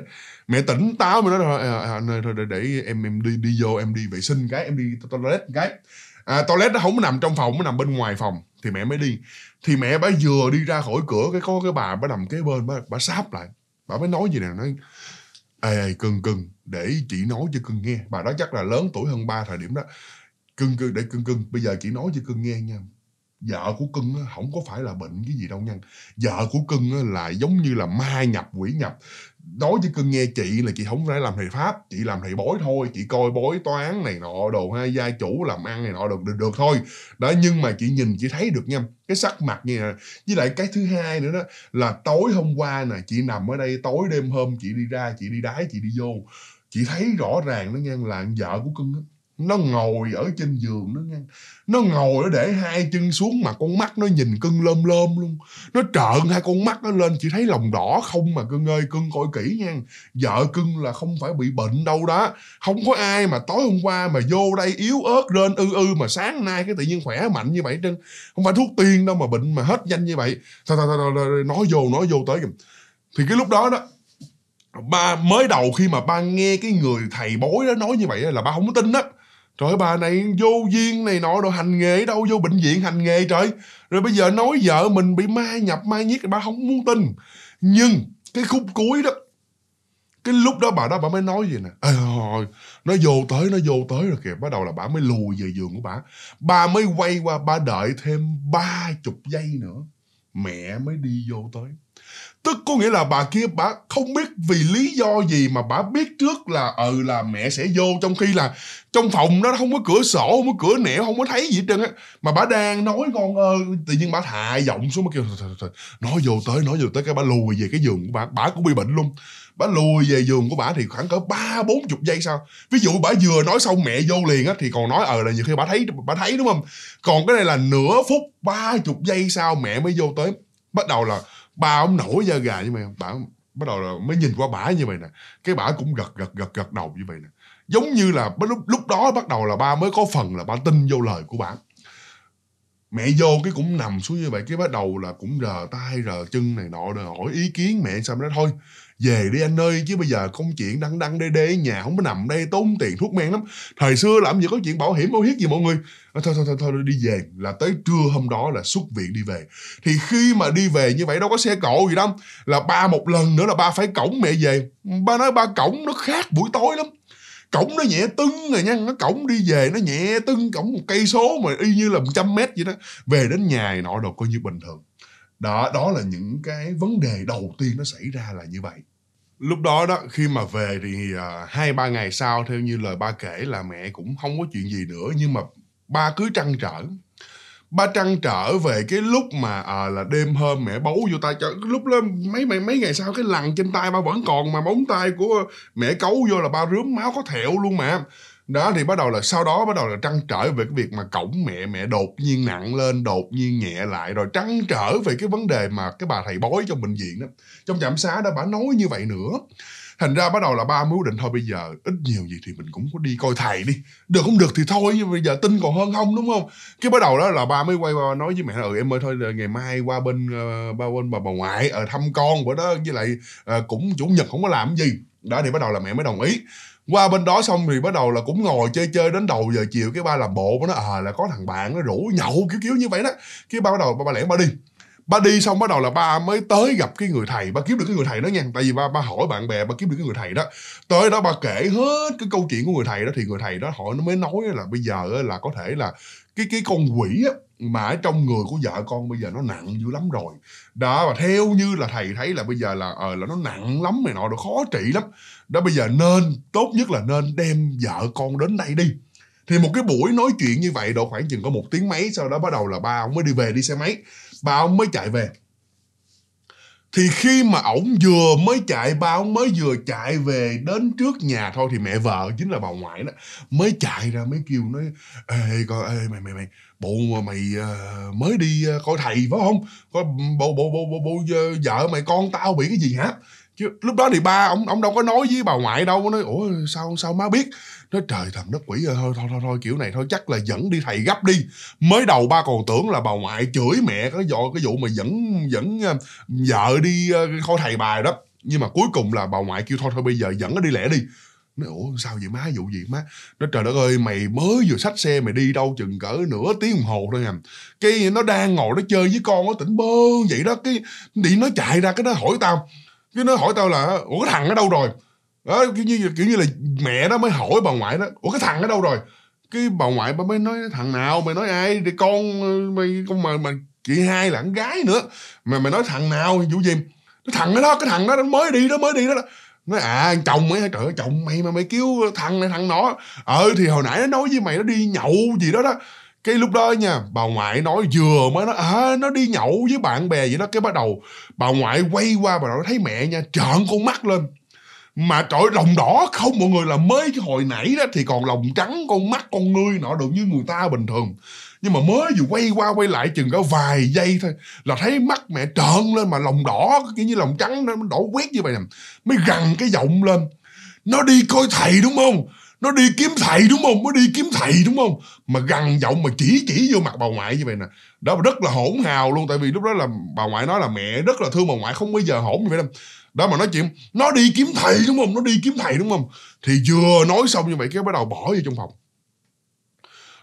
Mẹ tỉnh táo mà nói à, à, thôi để, để em em đi đi vô em đi vệ sinh cái Em đi toilet cái à, Toilet nó không có nằm trong phòng, nó nằm bên ngoài phòng Thì mẹ mới đi Thì mẹ bà vừa đi ra khỏi cửa cái Có cái bà bà nằm kế bên bà, bà sáp lại Bà mới nói gì nè Nói Ê, ê cưng cưng để chị nói cho cưng nghe bà đó chắc là lớn tuổi hơn ba thời điểm đó cưng cưng để cưng cưng bây giờ chị nói cho cưng nghe nha vợ của cưng á, không có phải là bệnh cái gì đâu nha vợ của cưng á, là giống như là ma nhập quỷ nhập nói với cưng nghe chị là chị không phải làm thầy pháp chị làm thầy bói thôi chị coi bói toán này nọ đồ ha gia chủ làm ăn này nọ được được, được thôi đó nhưng mà chị nhìn chị thấy được nha cái sắc mặt như này với lại cái thứ hai nữa đó là tối hôm qua nè chị nằm ở đây tối đêm hôm chị đi ra chị đi đái chị đi vô chị thấy rõ ràng đó nha là vợ của cưng á nó ngồi ở trên giường đó nghe nó ngồi nó để hai chân xuống mà con mắt nó nhìn cưng lơm lơm luôn nó trợn hai con mắt nó lên chỉ thấy lòng đỏ không mà cưng ơi cưng coi kỹ nha vợ cưng là không phải bị bệnh đâu đó không có ai mà tối hôm qua mà vô đây yếu ớt rên ư ư mà sáng nay cái tự nhiên khỏe mạnh như vậy trên không phải thuốc tiên đâu mà bệnh mà hết nhanh như vậy thôi thôi thôi, nói vô nói vô tới kìa thì cái lúc đó đó ba mới đầu khi mà ba nghe cái người thầy bói đó nói như vậy là ba không có tin đó trời bà này vô duyên này nọ đồ hành nghề đâu vô bệnh viện hành nghề trời rồi bây giờ nói vợ mình bị ma nhập ma nhiếc bà không muốn tin nhưng cái khúc cuối đó cái lúc đó bà đó bà mới nói gì nè à, nó vô tới nó vô tới rồi kìa bắt đầu là bà mới lùi về giường của bà bà mới quay qua bà đợi thêm ba chục giây nữa mẹ mới đi vô tới tức có nghĩa là bà kia bà không biết vì lý do gì mà bà biết trước là ừ là mẹ sẽ vô trong khi là trong phòng đó không có cửa sổ không có cửa nẻo không có thấy gì hết trơn á mà bà đang nói con ơi ờ, tự nhiên bà hạ giọng xuống mà kêu nói vô tới nói vô tới cái bà lùi về cái giường của bà bà cũng bị bệnh luôn bà lùi về giường của bà thì khoảng cỡ ba bốn chục giây sau ví dụ bà vừa nói xong mẹ vô liền á thì còn nói ờ là nhiều khi bà thấy bà thấy đúng không còn cái này là nửa phút ba chục giây sau mẹ mới vô tới bắt đầu là ba ông nổi da gà như mày không bà bắt đầu là mới nhìn qua bả như vậy nè cái bả cũng gật gật gật gật đầu như vậy nè giống như là lúc lúc đó bắt đầu là ba mới có phần là ba tin vô lời của bả, mẹ vô cái cũng nằm xuống như vậy cái bắt đầu là cũng rờ tay rờ chân này nọ rồi hỏi ý kiến mẹ sao đó thôi về đi anh ơi chứ bây giờ công chuyện đăng đăng đê đê nhà không có nằm đây tốn tiền thuốc men lắm thời xưa làm gì có chuyện bảo hiểm bảo hiếp gì mọi người à, thôi, thôi thôi thôi đi về là tới trưa hôm đó là xuất viện đi về thì khi mà đi về như vậy đâu có xe cộ gì đâu là ba một lần nữa là ba phải cổng mẹ về ba nói ba cổng nó khác buổi tối lắm cổng nó nhẹ tưng rồi nha nó cổng đi về nó nhẹ tưng cổng một cây số mà y như là một trăm mét vậy đó về đến nhà này nọ đồ coi như bình thường đó đó là những cái vấn đề đầu tiên nó xảy ra là như vậy lúc đó đó khi mà về thì uh, hai ba ngày sau theo như lời ba kể là mẹ cũng không có chuyện gì nữa nhưng mà ba cứ trăn trở ba trăn trở về cái lúc mà à, là đêm hôm mẹ bấu vô tay cho lúc đó mấy mấy mấy ngày sau cái lằn trên tay ba vẫn còn mà móng tay của mẹ cấu vô là ba rướm máu có thẹo luôn mà đó thì bắt đầu là sau đó bắt đầu là trăn trở về cái việc mà cổng mẹ mẹ đột nhiên nặng lên đột nhiên nhẹ lại rồi trăn trở về cái vấn đề mà cái bà thầy bói trong bệnh viện đó trong trạm xá đó bà nói như vậy nữa thành ra bắt đầu là ba mới định thôi bây giờ ít nhiều gì thì mình cũng có đi coi thầy đi được không được thì thôi nhưng bây giờ tin còn hơn không đúng không cái bắt đầu đó là ba mới quay qua nói với mẹ là, ừ em ơi thôi ngày mai qua bên uh, ba bên bà bà ngoại ở ờ, uh, thăm con bữa đó với lại uh, cũng chủ nhật không có làm gì đó thì bắt đầu là mẹ mới đồng ý qua bên đó xong thì bắt đầu là cũng ngồi chơi chơi đến đầu giờ chiều cái ba làm bộ nó à là có thằng bạn nó rủ nhậu kiểu kiểu như vậy đó cái ba bắt đầu ba, ba lẻn ba đi ba đi xong bắt đầu là ba mới tới gặp cái người thầy ba kiếm được cái người thầy đó nha tại vì ba ba hỏi bạn bè ba kiếm được cái người thầy đó tới đó ba kể hết cái câu chuyện của người thầy đó thì người thầy đó hỏi nó mới nói là bây giờ là có thể là cái cái con quỷ á mà ở trong người của vợ con bây giờ nó nặng dữ lắm rồi đó và theo như là thầy thấy là bây giờ là ờ à, là nó nặng lắm này nọ nó khó trị lắm đó bây giờ nên tốt nhất là nên đem vợ con đến đây đi thì một cái buổi nói chuyện như vậy độ khoảng chừng có một tiếng mấy sau đó bắt đầu là ba ông mới đi về đi xe máy ba ông mới chạy về thì khi mà ổng vừa mới chạy ba ổng mới vừa chạy về đến trước nhà thôi thì mẹ vợ chính là bà ngoại đó mới chạy ra mới kêu nói ê con ê mày mày mày bộ mày uh, mới đi uh, coi thầy phải không coi bộ bộ bộ bộ, bộ uh, vợ mày con tao bị cái gì hả chứ lúc đó thì ba ông ông đâu có nói với bà ngoại đâu nói ủa sao sao má biết nói trời thần đất quỷ ơi thôi thôi thôi, thôi kiểu này thôi chắc là dẫn đi thầy gấp đi mới đầu ba còn tưởng là bà ngoại chửi mẹ cái do cái vụ mà dẫn dẫn ờ, vợ đi thôi ờ, thầy bài đó nhưng mà cuối cùng là bà ngoại kêu thôi thôi bây giờ dẫn nó đi lẻ đi nói ủa sao vậy má vụ gì má nó trời đất ơi mày mới vừa xách xe mày đi đâu chừng cỡ nửa tiếng đồng hồ thôi nè à. cái nó đang ngồi nó chơi với con nó tỉnh bơ vậy đó cái đi nó chạy ra cái nó hỏi tao cái nó hỏi tao là ủa cái thằng ở đâu rồi đó kiểu như kiểu như là mẹ nó mới hỏi bà ngoại đó ủa cái thằng ở đâu rồi cái bà ngoại bà mới nói thằng nào mày nói ai thì con mày con mà mà chị hai là con gái nữa mà mày nói thằng nào vụ gì nó thằng đó cái thằng đó nó mới đi đó mới đi đó, nói à chồng ấy trời ơi chồng mày mà mày kêu thằng này thằng nọ ờ thì hồi nãy nó nói với mày nó đi nhậu gì đó đó cái lúc đó nha bà ngoại nói vừa mới nói à, nó đi nhậu với bạn bè vậy đó cái bắt đầu bà ngoại quay qua bà nội thấy mẹ nha trợn con mắt lên mà trời lòng đỏ không mọi người là mới hồi nãy đó thì còn lòng trắng con mắt con ngươi nọ đều như người ta bình thường nhưng mà mới vừa quay qua quay lại chừng có vài giây thôi là thấy mắt mẹ trợn lên mà lòng đỏ kiểu như lòng trắng nó đỏ quét như vậy nè mới gằn cái giọng lên nó đi coi thầy đúng không nó đi kiếm thầy đúng không nó đi kiếm thầy đúng không mà gằn giọng mà chỉ chỉ vô mặt bà ngoại như vậy nè đó rất là hỗn hào luôn tại vì lúc đó là bà ngoại nói là mẹ rất là thương bà ngoại không bao giờ hỗn như vậy đâu đó mà nói chuyện nó đi kiếm thầy đúng không nó đi kiếm thầy đúng không thì vừa nói xong như vậy cái bắt đầu bỏ vô trong phòng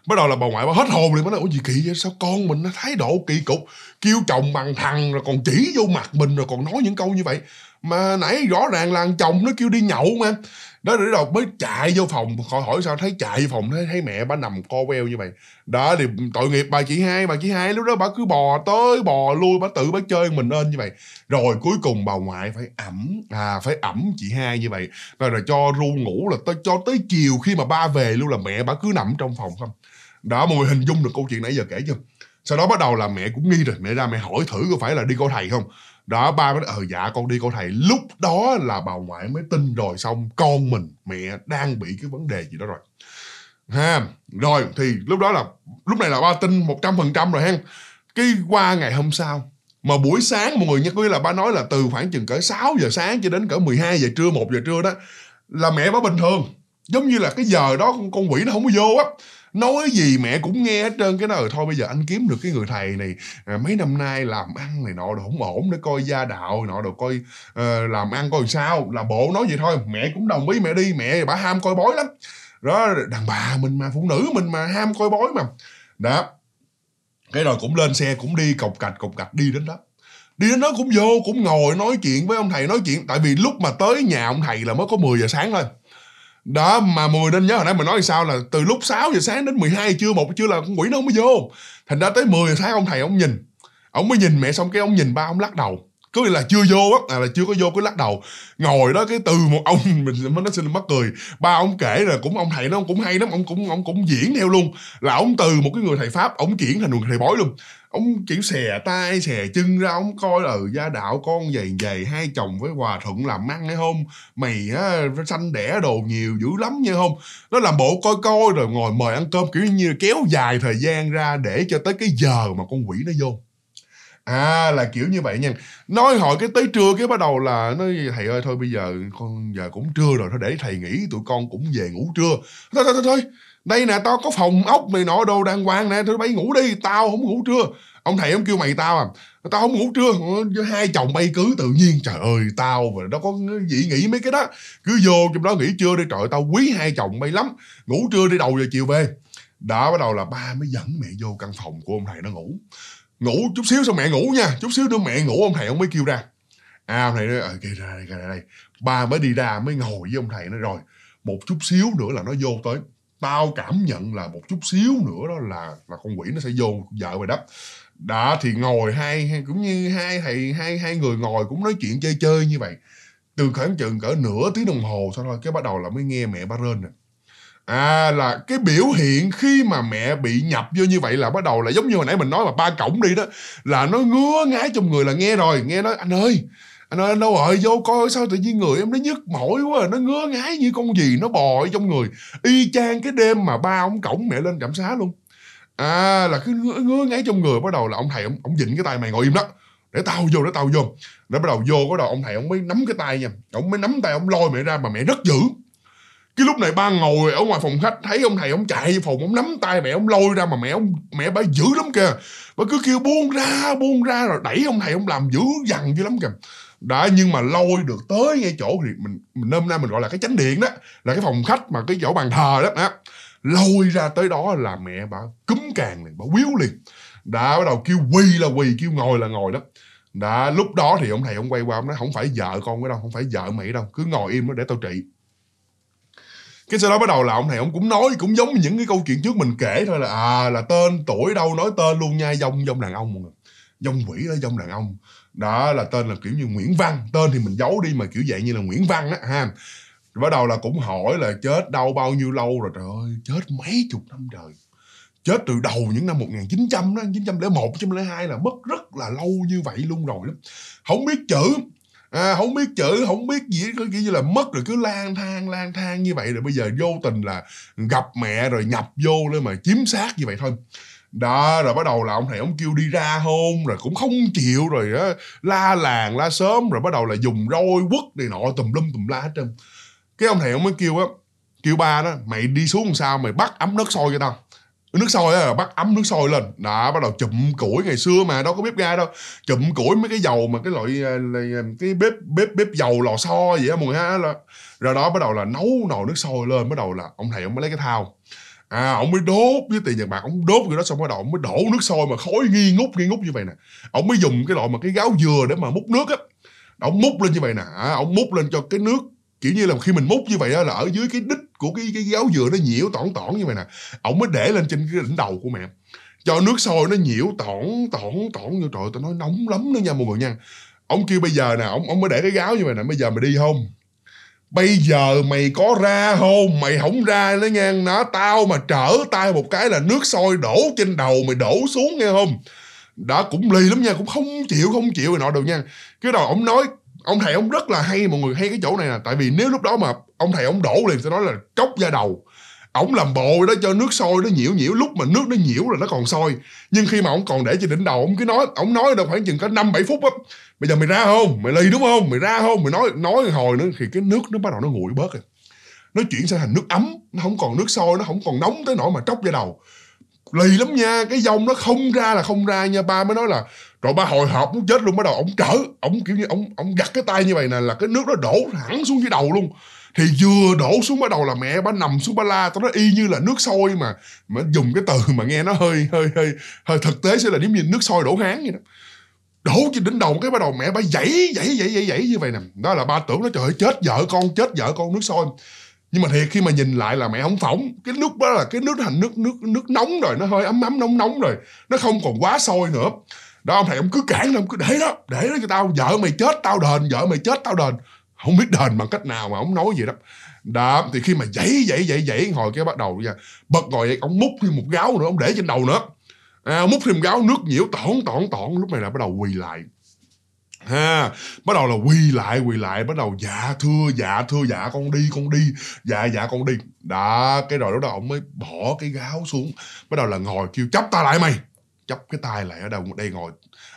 bắt đầu là bà ngoại bà hết hồn liền bắt đầu ủa gì kỳ vậy sao con mình nó thái độ kỳ cục kêu chồng bằng thằng rồi còn chỉ vô mặt mình rồi còn nói những câu như vậy mà nãy rõ ràng là chồng nó kêu đi nhậu mà đó rồi đầu mới chạy vô phòng khỏi hỏi sao thấy chạy vô phòng thấy thấy mẹ bà nằm co queo như vậy đó thì tội nghiệp bà chị hai bà chị hai lúc đó bà cứ bò tới bò lui bà tự bà chơi mình lên như vậy rồi cuối cùng bà ngoại phải ẩm à phải ẩm chị hai như vậy rồi rồi cho ru ngủ là tới cho tới chiều khi mà ba về luôn là mẹ bà cứ nằm trong phòng không đó mọi người hình dung được câu chuyện nãy giờ kể chưa sau đó bắt đầu là mẹ cũng nghi rồi mẹ ra mẹ hỏi thử có phải là đi coi thầy không đó ba mới ờ dạ con đi cô thầy lúc đó là bà ngoại mới tin rồi xong con mình mẹ đang bị cái vấn đề gì đó rồi ha rồi thì lúc đó là lúc này là ba tin một trăm phần trăm rồi hen cái qua ngày hôm sau mà buổi sáng mọi người nhắc với là ba nói là từ khoảng chừng cỡ 6 giờ sáng cho đến cỡ 12 giờ trưa 1 giờ trưa đó là mẹ bà bình thường giống như là cái giờ đó con, con quỷ nó không có vô á nói gì mẹ cũng nghe hết trơn cái đó rồi thôi bây giờ anh kiếm được cái người thầy này à, mấy năm nay làm ăn này nọ đồ không ổn để coi gia đạo nọ đồ coi uh, làm ăn coi sao là bộ nói vậy thôi mẹ cũng đồng ý mẹ đi mẹ bà ham coi bói lắm đó đàn bà mình mà phụ nữ mình mà ham coi bói mà đó cái rồi cũng lên xe cũng đi cọc cạch cọc cạch đi đến đó đi đến đó cũng vô cũng ngồi nói chuyện với ông thầy nói chuyện tại vì lúc mà tới nhà ông thầy là mới có 10 giờ sáng thôi đó mà 10 nên nhớ hồi nãy mình nói sao là từ lúc 6 giờ sáng đến 12 giờ trưa một chưa là con quỷ nó mới vô thành ra tới 10 giờ sáng ông thầy ông nhìn ông mới nhìn mẹ xong cái ông nhìn ba ông lắc đầu cứ là chưa vô á à, là chưa có vô cứ lắc đầu ngồi đó cái từ một ông mình nó xin mắc cười ba ông kể là cũng ông thầy nó cũng hay lắm ông cũng ông cũng diễn theo luôn là ông từ một cái người thầy pháp ông chuyển thành người thầy bói luôn ông chỉ xè tay xè chân ra ông coi là gia đạo con dày dày hai chồng với hòa thuận làm ăn hay không mày á xanh đẻ đồ nhiều dữ lắm nha không nó làm bộ coi coi rồi ngồi mời ăn cơm kiểu như kéo dài thời gian ra để cho tới cái giờ mà con quỷ nó vô à là kiểu như vậy nha nói hỏi cái tới trưa cái bắt đầu là nói thầy ơi thôi bây giờ con giờ cũng trưa rồi thôi để thầy nghỉ tụi con cũng về ngủ trưa thôi thôi thôi thôi đây nè tao có phòng ốc này nọ đồ đàng hoàng nè thôi mày ngủ đi tao không ngủ trưa ông thầy ông kêu mày tao à tao không ngủ trưa ờ, hai chồng bay cứ tự nhiên trời ơi tao mà nó có gì nghĩ mấy cái đó cứ vô trong đó nghỉ trưa đi trời tao quý hai chồng bay lắm ngủ trưa đi đầu giờ chiều về đã bắt đầu là ba mới dẫn mẹ vô căn phòng của ông thầy nó ngủ ngủ chút xíu xong mẹ ngủ nha chút xíu nữa mẹ ngủ ông thầy ông mới kêu ra à ông thầy nói ờ kìa ra đây ra đây ba mới đi ra mới ngồi với ông thầy nó rồi một chút xíu nữa là nó vô tới tao cảm nhận là một chút xíu nữa đó là là con quỷ nó sẽ vô vợ mày đất đã thì ngồi hai cũng như hai thầy hai hai người ngồi cũng nói chuyện chơi chơi như vậy từ khoảng chừng cỡ nửa tiếng đồng hồ sau thôi cái bắt đầu là mới nghe mẹ ba rên nè à là cái biểu hiện khi mà mẹ bị nhập vô như vậy là bắt đầu là giống như hồi nãy mình nói mà ba cổng đi đó là nó ngứa ngái trong người là nghe rồi nghe nói anh ơi anh nói anh đâu rồi vô coi sao tự nhiên người em nó nhức mỏi quá à, nó ngứa ngáy như con gì nó bò ở trong người y chang cái đêm mà ba ông cổng mẹ lên cảm xá luôn à là cứ ngứa, ngứa ngáy trong người bắt đầu là ông thầy ông, ông dịnh cái tay mày ngồi im đó để tao vô để tao vô để bắt đầu vô bắt đầu ông thầy ông mới nắm cái tay nha ông mới nắm tay ông lôi mẹ ra mà mẹ rất dữ cái lúc này ba ngồi ở ngoài phòng khách thấy ông thầy ông chạy vào phòng ông nắm tay mẹ ông lôi ra mà mẹ ông mẹ bà dữ lắm kìa bà cứ kêu buông ra buông ra rồi đẩy ông thầy ông làm dữ dằn dữ lắm kìa đã nhưng mà lôi được tới ngay chỗ thì mình mình nôm na mình gọi là cái chánh điện đó là cái phòng khách mà cái chỗ bàn thờ đó à, lôi ra tới đó là mẹ bà cúm càng liền bà quýu liền đã bắt đầu kêu quỳ là quỳ kêu ngồi là ngồi đó đã lúc đó thì ông thầy ông quay qua ông nói không phải vợ con cái đâu không phải vợ mày đâu cứ ngồi im đó để tao trị cái sau đó bắt đầu là ông thầy ông cũng nói cũng giống những cái câu chuyện trước mình kể thôi là à là tên tuổi đâu nói tên luôn nha dông dông đàn ông dông quỷ đó dông đàn ông đó là tên là kiểu như Nguyễn Văn tên thì mình giấu đi mà kiểu dạng như là Nguyễn Văn á ha bắt đầu là cũng hỏi là chết đau bao nhiêu lâu rồi trời ơi chết mấy chục năm trời chết từ đầu những năm 1900 đó 1901 1902 là mất rất là lâu như vậy luôn rồi lắm không biết chữ à, không biết chữ không biết gì cứ kiểu như là mất rồi cứ lang thang lang thang như vậy rồi bây giờ vô tình là gặp mẹ rồi nhập vô lên mà chiếm xác như vậy thôi đó rồi bắt đầu là ông thầy ông kêu đi ra hôn rồi cũng không chịu rồi á la làng la sớm rồi bắt đầu là dùng roi quất này nọ tùm lum tùm la hết trơn cái ông thầy ông mới kêu á kêu ba đó mày đi xuống làm sao mày bắt ấm nước sôi cho tao nước sôi á bắt ấm nước sôi lên đó bắt đầu chụm củi ngày xưa mà đâu có bếp ga đâu chụm củi mấy cái dầu mà cái loại à, à, cái bếp bếp bếp dầu lò xo vậy á mọi người ha rồi đó bắt đầu là nấu nồi nước sôi lên bắt đầu là ông thầy ông mới lấy cái thao à ông mới đốt với tiền vàng bạc ông đốt cái đó xong bắt đầu ông mới đổ nước sôi mà khói nghi ngút nghi ngút như vậy nè ông mới dùng cái loại mà cái gáo dừa để mà múc nước á ông múc lên như vậy nè à, ông múc lên cho cái nước kiểu như là khi mình múc như vậy á là ở dưới cái đít của cái cái gáo dừa nó nhiễu tỏn tỏn như vậy nè ông mới để lên trên cái đỉnh đầu của mẹ cho nước sôi nó nhiễu tỏn tỏn tỏn như trời tôi nói nóng lắm đó nha mọi người nha ông kêu bây giờ nè ông ông mới để cái gáo như vậy nè bây giờ mày đi không bây giờ mày có ra không mày không ra nó ngang nó tao mà trở tay một cái là nước sôi đổ trên đầu mày đổ xuống nghe không đã cũng lì lắm nha cũng không chịu không chịu rồi nọ được nha cái đầu ông nói ông thầy ông rất là hay mọi người hay cái chỗ này nè tại vì nếu lúc đó mà ông thầy ông đổ liền sẽ nói là cốc ra đầu ổng làm bộ đó cho nước sôi nó nhiễu nhiễu lúc mà nước nó nhiễu là nó còn sôi nhưng khi mà ổng còn để trên đỉnh đầu ổng cứ nói ổng nói đâu khoảng chừng có năm bảy phút á bây giờ mày ra không mày ly đúng không mày ra không mày nói nói hồi nữa thì cái nước nó bắt đầu nó nguội bớt rồi nó chuyển sang thành nước ấm nó không còn nước sôi nó không còn nóng tới nỗi mà tróc ra đầu lì lắm nha cái dông nó không ra là không ra nha ba mới nói là rồi ba hồi hộp muốn chết luôn bắt đầu ổng trở ổng kiểu như ổng ổng gặt cái tay như vậy nè là cái nước nó đổ thẳng xuống dưới đầu luôn thì vừa đổ xuống bắt đầu là mẹ bà nằm xuống bà la tao nói y như là nước sôi mà mà dùng cái từ mà nghe nó hơi hơi hơi hơi thực tế sẽ là giống như nước sôi đổ háng vậy đó đổ cho đến đầu cái bắt đầu mẹ bà dãy dãy dãy dãy dãy như vậy nè đó là ba tưởng nó trời ơi chết vợ con chết vợ con nước sôi nhưng mà thiệt khi mà nhìn lại là mẹ không phỏng cái nước đó là cái nước thành nước nước nước nóng rồi nó hơi ấm ấm nóng nóng rồi nó không còn quá sôi nữa đó ông thầy ông cứ cản ông cứ để đó để đó cho tao vợ mày chết tao đền vợ mày chết tao đền không biết đền bằng cách nào mà ông nói vậy đó đó thì khi mà dãy dãy dãy dãy ngồi cái bắt đầu nha bật ngồi dậy ông múc thêm một gáo nữa ông để trên đầu nữa à, múc thêm gáo nước nhiễu tỏn tỏn tỏn lúc này là bắt đầu quỳ lại ha bắt đầu là quỳ lại quỳ lại bắt đầu dạ thưa dạ thưa dạ con đi con đi dạ dạ con đi đã cái rồi lúc đó ông mới bỏ cái gáo xuống bắt đầu là ngồi kêu chấp ta lại mày chấp cái tay lại ở đâu đây ngồi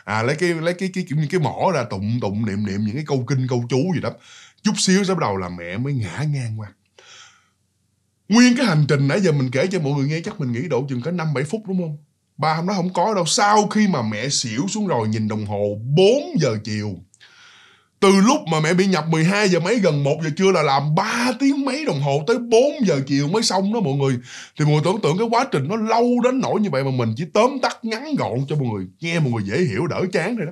à lấy cái lấy cái cái kiểu như cái mỏ ra tụng tụng niệm niệm những cái câu kinh câu chú gì đó chút xíu sẽ bắt đầu là mẹ mới ngã ngang qua nguyên cái hành trình nãy giờ mình kể cho mọi người nghe chắc mình nghĩ độ chừng có năm bảy phút đúng không ba hôm đó không có đâu sau khi mà mẹ xỉu xuống rồi nhìn đồng hồ 4 giờ chiều từ lúc mà mẹ bị nhập 12 giờ mấy gần 1 giờ trưa là làm 3 tiếng mấy đồng hồ tới 4 giờ chiều mới xong đó mọi người. Thì mọi người tưởng tượng cái quá trình nó lâu đến nỗi như vậy mà mình chỉ tóm tắt ngắn gọn cho mọi người nghe mọi người dễ hiểu đỡ chán rồi đó.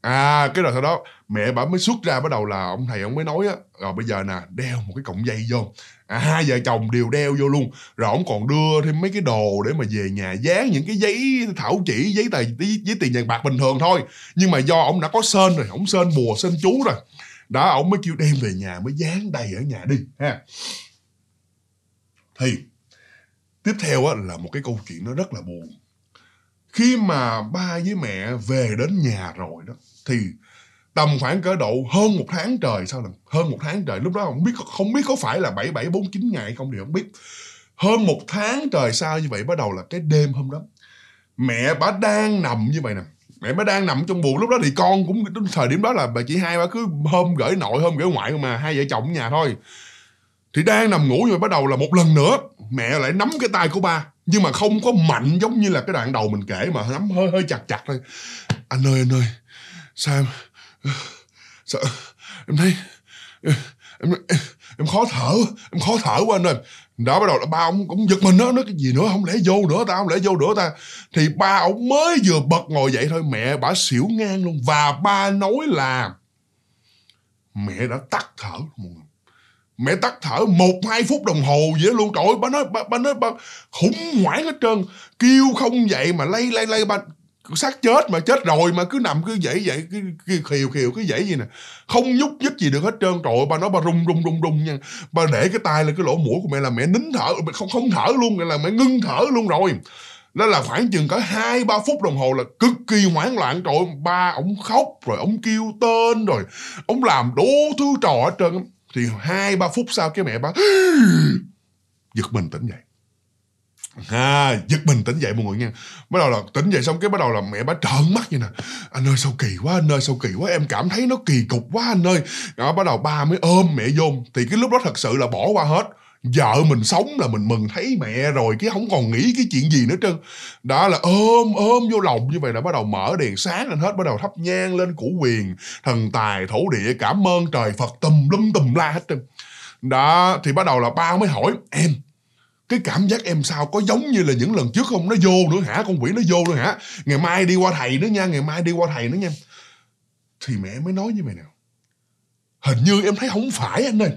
À cái rồi sau đó mẹ bà mới xuất ra bắt đầu là ông thầy ông mới nói á rồi bây giờ nè đeo một cái cọng dây vô à, hai vợ chồng đều đeo vô luôn rồi ổng còn đưa thêm mấy cái đồ để mà về nhà dán những cái giấy thảo chỉ giấy tờ giấy, giấy tiền vàng bạc bình thường thôi nhưng mà do ổng đã có sên rồi ổng sên bùa sên chú rồi đó ổng mới kêu đem về nhà mới dán đầy ở nhà đi ha thì tiếp theo á, là một cái câu chuyện nó rất là buồn khi mà ba với mẹ về đến nhà rồi đó thì tầm khoảng cỡ độ hơn một tháng trời sao lần hơn một tháng trời lúc đó không biết không biết có phải là bảy bảy bốn chín ngày không thì không biết hơn một tháng trời sao như vậy bắt đầu là cái đêm hôm đó mẹ bà đang nằm như vậy nè mẹ mới đang nằm trong buồng lúc đó thì con cũng thời điểm đó là bà chị hai bà cứ hôm gửi nội hôm gửi ngoại mà hai vợ chồng ở nhà thôi thì đang nằm ngủ rồi bắt đầu là một lần nữa mẹ lại nắm cái tay của ba nhưng mà không có mạnh giống như là cái đoạn đầu mình kể mà nắm hơi hơi chặt chặt thôi anh ơi anh ơi sao Sao? Em thấy... Em, em, em khó thở, em khó thở quá anh ơi. Đã bắt đầu là ba ông cũng giật mình đó, nói cái gì nữa, không lẽ vô nữa ta, không lẽ vô nữa ta. Thì ba ông mới vừa bật ngồi dậy thôi, mẹ bà xỉu ngang luôn. Và ba nói là mẹ đã tắt thở mẹ tắt thở một hai phút đồng hồ vậy luôn trời ơi bà nói bà, bà nói bà khủng hoảng hết trơn kêu không vậy mà lay lay lay bà xác chết mà chết rồi mà cứ nằm cứ dậy vậy cứ, khều khều cứ dậy vậy nè không nhúc nhích gì được hết trơn trội ơi, bà nói bà rung rung rung rung nha bà để cái tay lên cái lỗ mũi của mẹ là mẹ nín thở mẹ không không thở luôn là mẹ ngưng thở luôn rồi đó là khoảng chừng cỡ hai ba phút đồng hồ là cực kỳ hoảng loạn trội ba ổng khóc rồi ổng kêu tên rồi ổng làm đủ thứ trò hết trơn thì hai ba phút sau cái mẹ bà giật mình tỉnh dậy ha giật mình tỉnh dậy mọi người nha bắt đầu là tỉnh dậy xong cái bắt đầu là mẹ bà trợn mắt như nè anh ơi sao kỳ quá anh ơi sao kỳ quá em cảm thấy nó kỳ cục quá anh ơi đó bắt đầu ba mới ôm mẹ vô thì cái lúc đó thật sự là bỏ qua hết vợ mình sống là mình mừng thấy mẹ rồi cái không còn nghĩ cái chuyện gì nữa trơn đó là ôm ôm vô lòng như vậy là bắt đầu mở đèn sáng lên hết bắt đầu thắp nhang lên củ quyền thần tài thổ địa cảm ơn trời phật tùm lum tùm la hết trơn đó thì bắt đầu là ba mới hỏi em cái cảm giác em sao có giống như là những lần trước không nó vô nữa hả con quỷ nó vô nữa hả ngày mai đi qua thầy nữa nha ngày mai đi qua thầy nữa nha thì mẹ mới nói như mày nào hình như em thấy không phải anh ơi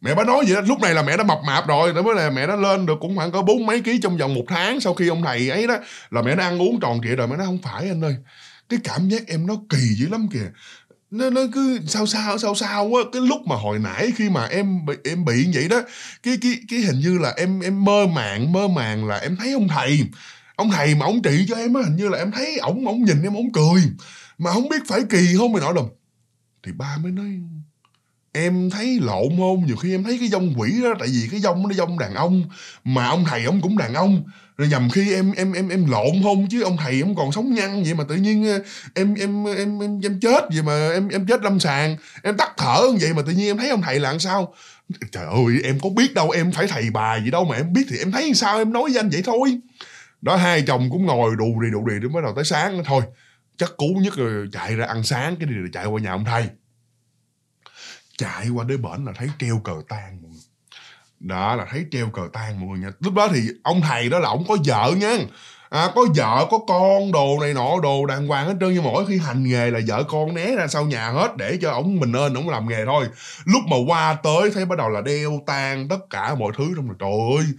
mẹ bà nói vậy đó lúc này là mẹ đã mập mạp rồi đó mới là mẹ đã lên được cũng khoảng có bốn mấy ký trong vòng một tháng sau khi ông thầy ấy đó là mẹ đã ăn uống tròn trịa rồi mẹ nói không phải anh ơi cái cảm giác em nó kỳ dữ lắm kìa nó nó cứ sao sao sao sao á cái lúc mà hồi nãy khi mà em bị em bị vậy đó cái cái cái hình như là em em mơ màng mơ màng là em thấy ông thầy ông thầy mà ông trị cho em á hình như là em thấy ổng ổng nhìn em ổng cười mà không biết phải kỳ không mày nọ đồng thì ba mới nói em thấy lộn không nhiều khi em thấy cái dông quỷ đó tại vì cái dông nó dông đàn ông mà ông thầy ông cũng đàn ông rồi dầm khi em em em em lộn không chứ ông thầy ông còn sống nhăn vậy mà tự nhiên ờ, em em em em, em chết vậy mà em em chết lâm sàng em tắt thở vậy mà tự nhiên em thấy ông thầy là làm sao trời ơi em có biết đâu em phải thầy bà gì đâu mà em biết thì em thấy sao em nói với anh vậy thôi đó hai chồng cũng ngồi đù đi đù đi đến bắt đầu tới sáng thôi chắc cú nhất rồi chạy ra ăn sáng cái đi rồi chạy qua nhà ông thầy chạy qua đế bển là thấy treo cờ tan đó là thấy treo cờ tan mọi người nha lúc đó thì ông thầy đó là ông có vợ nha à, có vợ có con đồ này nọ đồ đàng hoàng hết trơn nhưng mỗi khi hành nghề là vợ con né ra sau nhà hết để cho ổng mình nên ổng làm nghề thôi lúc mà qua tới thấy bắt đầu là đeo tan tất cả mọi thứ trong rồi trời ơi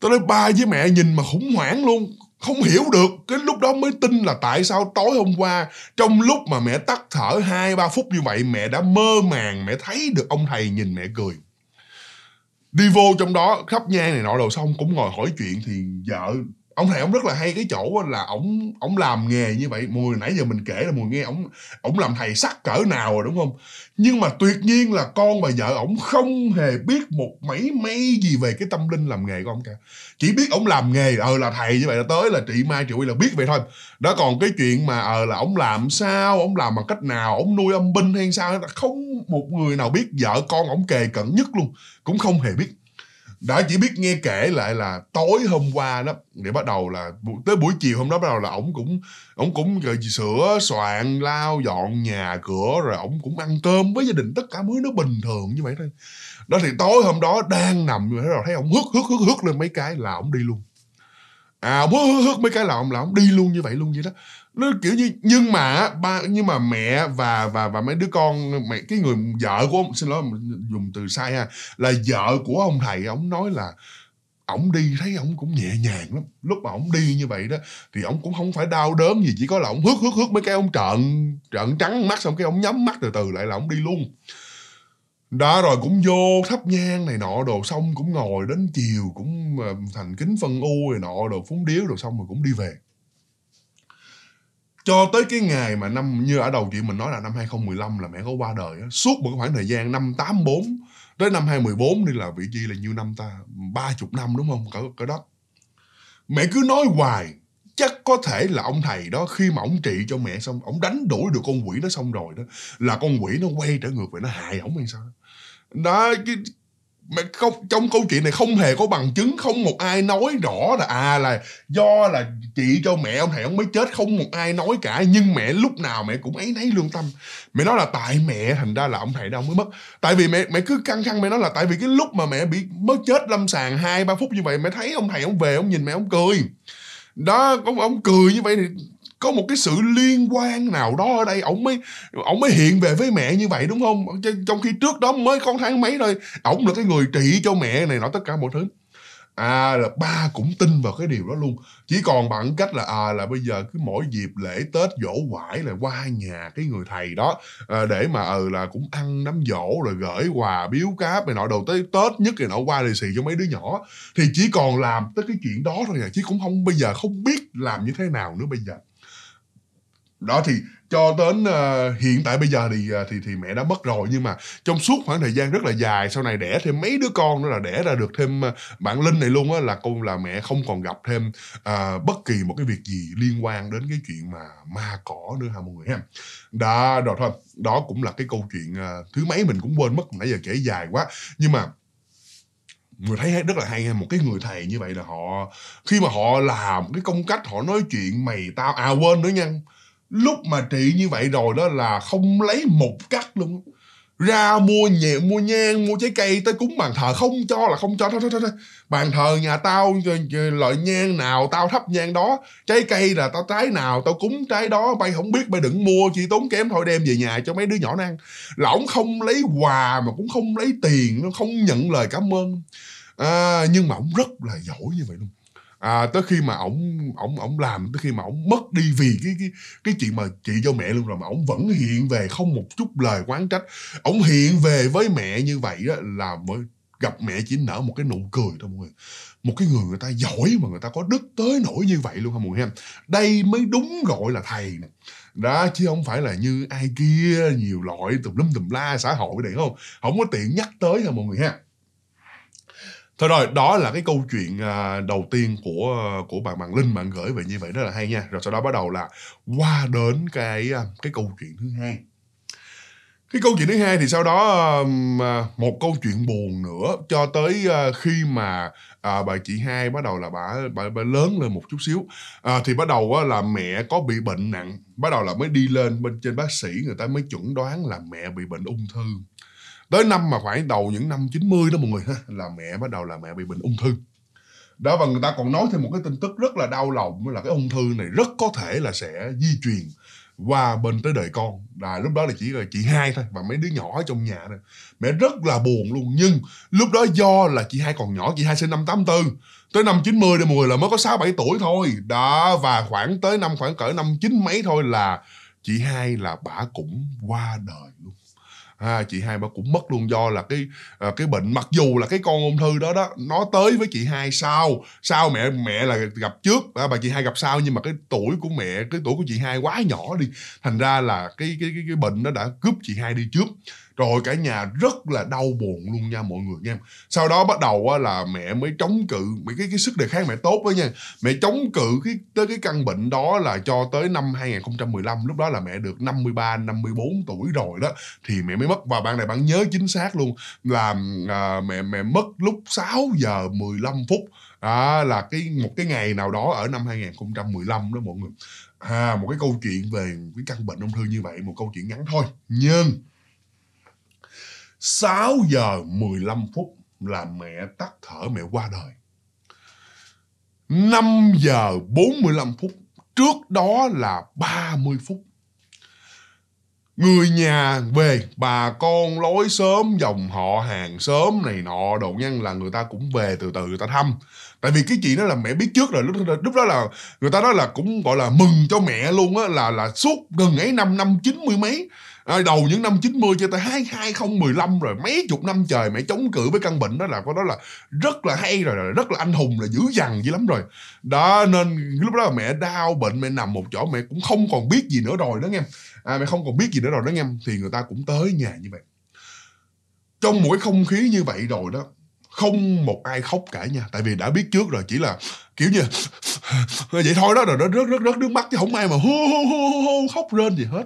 tới ba với mẹ nhìn mà khủng hoảng luôn không hiểu được cái lúc đó mới tin là tại sao tối hôm qua trong lúc mà mẹ tắt thở hai ba phút như vậy mẹ đã mơ màng mẹ thấy được ông thầy nhìn mẹ cười đi vô trong đó khắp nhang này nọ đồ xong cũng ngồi hỏi chuyện thì vợ ông thầy ông rất là hay cái chỗ là ông ông làm nghề như vậy mùi nãy giờ mình kể là mùi nghe ông ông làm thầy sắc cỡ nào rồi đúng không nhưng mà tuyệt nhiên là con và vợ ông không hề biết một mấy mấy gì về cái tâm linh làm nghề của ông cả chỉ biết ông làm nghề ờ là thầy như vậy là tới là trị mai triệu uy là biết vậy thôi đó còn cái chuyện mà ờ là ông làm sao ông làm bằng cách nào ông nuôi âm binh hay sao không một người nào biết vợ con ông kề cận nhất luôn cũng không hề biết đã chỉ biết nghe kể lại là tối hôm qua đó để bắt đầu là tới buổi chiều hôm đó bắt đầu là ổng cũng ổng cũng rồi sửa soạn lao dọn nhà cửa rồi ổng cũng ăn cơm với gia đình tất cả mới nó bình thường như vậy thôi đó thì tối hôm đó đang nằm rồi thấy ổng hước hước hước hước lên mấy cái là ổng đi luôn à bố hớt mấy cái là ông là ông đi luôn như vậy luôn vậy đó nó kiểu như nhưng mà ba nhưng mà mẹ và và và mấy đứa con mẹ cái người vợ của ông xin lỗi dùng từ sai ha là vợ của ông thầy ông nói là ổng đi thấy ổng cũng nhẹ nhàng lắm lúc mà ổng đi như vậy đó thì ổng cũng không phải đau đớn gì chỉ có là ổng hước hước hước mấy cái ông trợn trợn trắng mắt xong cái ổng nhắm mắt từ từ lại là ổng đi luôn đã rồi cũng vô thắp nhang này nọ đồ xong cũng ngồi đến chiều cũng ờ, thành kính phân u này nọ đồ phúng điếu đồ xong rồi cũng đi về cho tới cái ngày mà năm như ở đầu chuyện mình nói là năm 2015 là mẹ có qua đời á, suốt một khoảng thời gian năm 84 tới năm 2014 đi là vị chi là nhiêu năm ta ba chục năm đúng không cỡ cỡ đó mẹ cứ nói hoài chắc có thể là ông thầy đó khi mà ông trị cho mẹ xong ông đánh đuổi được con quỷ đó xong rồi đó là con quỷ nó quay trở ngược về nó hại ổng hay sao đó cái mà không, trong câu chuyện này không hề có bằng chứng không một ai nói rõ là à là do là chị cho mẹ ông thầy ông mới chết không một ai nói cả nhưng mẹ lúc nào mẹ cũng ấy nấy lương tâm mẹ nói là tại mẹ thành ra là ông thầy đâu mới mất tại vì mẹ mẹ cứ căng thẳng mẹ nói là tại vì cái lúc mà mẹ bị mới chết lâm sàng hai ba phút như vậy mẹ thấy ông thầy ông về ông nhìn mẹ ông cười đó ông ông cười như vậy thì có một cái sự liên quan nào đó ở đây ổng mới ổng mới hiện về với mẹ như vậy đúng không trong khi trước đó mới con tháng mấy thôi ổng là cái người trị cho mẹ này nọ tất cả mọi thứ à là ba cũng tin vào cái điều đó luôn chỉ còn bằng cách là à là bây giờ cứ mỗi dịp lễ tết dỗ quải là qua nhà cái người thầy đó à, để mà ừ là cũng ăn đám dỗ rồi gửi quà biếu cáp này nọ đầu tới tết nhất thì nọ qua lì xì cho mấy đứa nhỏ thì chỉ còn làm tới cái chuyện đó thôi à chứ cũng không bây giờ không biết làm như thế nào nữa bây giờ đó thì cho đến uh, hiện tại bây giờ thì uh, thì thì mẹ đã mất rồi nhưng mà trong suốt khoảng thời gian rất là dài sau này đẻ thêm mấy đứa con nữa là đẻ ra được thêm uh, bạn linh này luôn á là cô là mẹ không còn gặp thêm uh, bất kỳ một cái việc gì liên quan đến cái chuyện mà ma cỏ nữa hả mọi người ha đó rồi thôi đó cũng là cái câu chuyện uh, thứ mấy mình cũng quên mất nãy giờ kể dài quá nhưng mà người thấy rất là hay một cái người thầy như vậy là họ khi mà họ làm cái công cách họ nói chuyện mày tao à quên nữa nha lúc mà trị như vậy rồi đó là không lấy một cắt luôn ra mua nhẹ mua nhang mua trái cây tới cúng bàn thờ không cho là không cho thôi thôi thôi, bàn thờ nhà tao ờ, ờ, loại nhang nào tao thắp nhang đó trái cây là tao trái nào tao cúng trái đó bay không biết bay đừng mua chi tốn kém thôi đem về nhà cho mấy đứa nhỏ nó ăn là ổng không lấy quà mà cũng không lấy tiền nó không nhận lời cảm ơn à, nhưng mà ổng rất là giỏi như vậy luôn à, tới khi mà ổng ổng ổng làm tới khi mà ổng mất đi vì cái cái cái chuyện mà chị do mẹ luôn rồi mà ổng vẫn hiện về không một chút lời quán trách ổng hiện về với mẹ như vậy đó là mới gặp mẹ chỉ nở một cái nụ cười thôi mọi người một cái người người ta giỏi mà người ta có đức tới nổi như vậy luôn ha mọi người ha đây mới đúng gọi là thầy nè đó chứ không phải là như ai kia nhiều loại tùm lum tùm la xã hội này không không có tiện nhắc tới ha mọi người ha Thôi rồi, đó là cái câu chuyện à, đầu tiên của à, của bạn bạn Linh bạn gửi về như vậy rất là hay nha. Rồi sau đó bắt đầu là qua đến cái à, cái câu chuyện thứ hai. Cái câu chuyện thứ hai thì sau đó một câu chuyện buồn nữa cho tới khi mà à, bà chị hai bắt đầu là bà, bà bà lớn lên một chút xíu à, thì bắt đầu là mẹ có bị bệnh nặng bắt đầu là mới đi lên bên trên bác sĩ người ta mới chuẩn đoán là mẹ bị bệnh ung thư tới năm mà khoảng đầu những năm 90 đó mọi người ha là mẹ bắt đầu là mẹ bị bệnh ung thư đó và người ta còn nói thêm một cái tin tức rất là đau lòng là cái ung thư này rất có thể là sẽ di truyền qua bên tới đời con là lúc đó là chỉ là chị hai thôi và mấy đứa nhỏ ở trong nhà thôi mẹ rất là buồn luôn nhưng lúc đó do là chị hai còn nhỏ chị hai sinh năm 84 tới năm 90 thì mọi người là mới có 6 7 tuổi thôi đó và khoảng tới năm khoảng cỡ năm chín mấy thôi là chị hai là bà cũng qua đời luôn à, chị hai bà cũng mất luôn do là cái à, cái bệnh mặc dù là cái con ung thư đó đó nó tới với chị hai sau sau mẹ mẹ là gặp trước à, bà chị hai gặp sau nhưng mà cái tuổi của mẹ cái tuổi của chị hai quá nhỏ đi thành ra là cái cái cái, cái bệnh nó đã cướp chị hai đi trước rồi cả nhà rất là đau buồn luôn nha mọi người nha sau đó bắt đầu là mẹ mới chống cự mấy cái cái sức đề kháng mẹ tốt đó nha mẹ chống cự cái tới cái căn bệnh đó là cho tới năm 2015 lúc đó là mẹ được 53 54 tuổi rồi đó thì mẹ mới mất và bạn này bạn nhớ chính xác luôn là à, mẹ mẹ mất lúc 6 giờ 15 phút đó à, là cái một cái ngày nào đó ở năm 2015 đó mọi người à, một cái câu chuyện về cái căn bệnh ung thư như vậy một câu chuyện ngắn thôi nhưng 6 giờ 15 phút là mẹ tắt thở mẹ qua đời. 5 giờ 45 phút trước đó là 30 phút. Người nhà về, bà con lối sớm, dòng họ hàng sớm này nọ, đồ nhân là người ta cũng về từ từ người ta thăm. Tại vì cái chuyện đó là mẹ biết trước rồi, lúc, lúc đó là người ta nói là cũng gọi là mừng cho mẹ luôn á, là là suốt gần ấy năm, năm chín mươi mấy à, đầu những năm 90 cho tới 2015 rồi mấy chục năm trời mẹ chống cự với căn bệnh đó là có đó là rất là hay rồi rất là anh hùng là dữ dằn dữ lắm rồi đó nên lúc đó là mẹ đau bệnh mẹ nằm một chỗ mẹ cũng không còn biết gì nữa rồi đó nghe em à, mẹ không còn biết gì nữa rồi đó nghe em thì người ta cũng tới nhà như vậy trong mỗi không khí như vậy rồi đó không một ai khóc cả nha tại vì đã biết trước rồi chỉ là kiểu như vậy thôi đó rồi nó rớt rớt rớt nước mắt chứ không ai mà hô hô hô hô khóc lên gì hết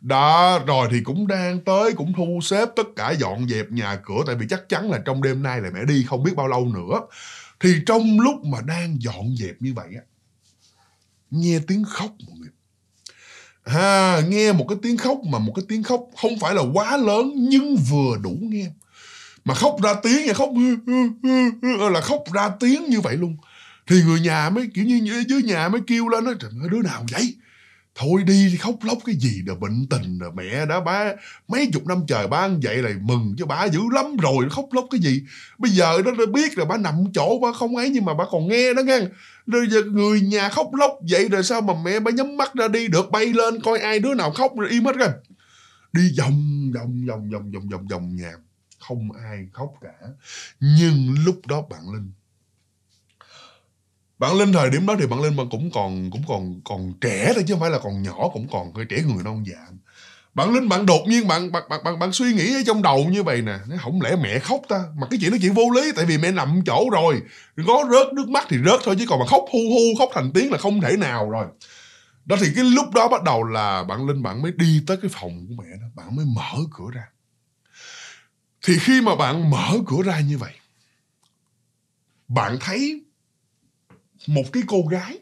đó rồi thì cũng đang tới cũng thu xếp tất cả dọn dẹp nhà cửa tại vì chắc chắn là trong đêm nay là mẹ đi không biết bao lâu nữa thì trong lúc mà đang dọn dẹp như vậy á nghe tiếng khóc mọi người à, nghe một cái tiếng khóc mà một cái tiếng khóc không phải là quá lớn nhưng vừa đủ nghe mà khóc ra tiếng và khóc là khóc ra tiếng như vậy luôn thì người nhà mới kiểu như dưới nhà mới kêu lên nói trời ơi đứa nào vậy thôi đi khóc lóc cái gì rồi bệnh tình rồi mẹ đã bá mấy chục năm trời bá ăn vậy là mừng chứ bá dữ lắm rồi khóc lóc cái gì bây giờ nó biết là bá nằm chỗ bá không ấy nhưng mà bá còn nghe đó nghe rồi giờ người nhà khóc lóc vậy rồi sao mà mẹ bá nhắm mắt ra đi được bay lên coi ai đứa nào khóc rồi im hết rồi đi vòng vòng vòng vòng vòng vòng vòng nhà không ai khóc cả nhưng lúc đó bạn linh bạn lên thời điểm đó thì bạn lên mà cũng còn cũng còn còn trẻ thôi chứ không phải là còn nhỏ cũng còn hơi trẻ người non dạng bạn linh bạn đột nhiên bạn bạn bạn bạn, bạn suy nghĩ ở trong đầu như vậy nè nó không lẽ mẹ khóc ta mà cái chuyện nó chuyện vô lý tại vì mẹ nằm chỗ rồi có rớt nước mắt thì rớt thôi chứ còn mà khóc hu hu khóc thành tiếng là không thể nào rồi đó thì cái lúc đó bắt đầu là bạn linh bạn mới đi tới cái phòng của mẹ đó bạn mới mở cửa ra thì khi mà bạn mở cửa ra như vậy bạn thấy một cái cô gái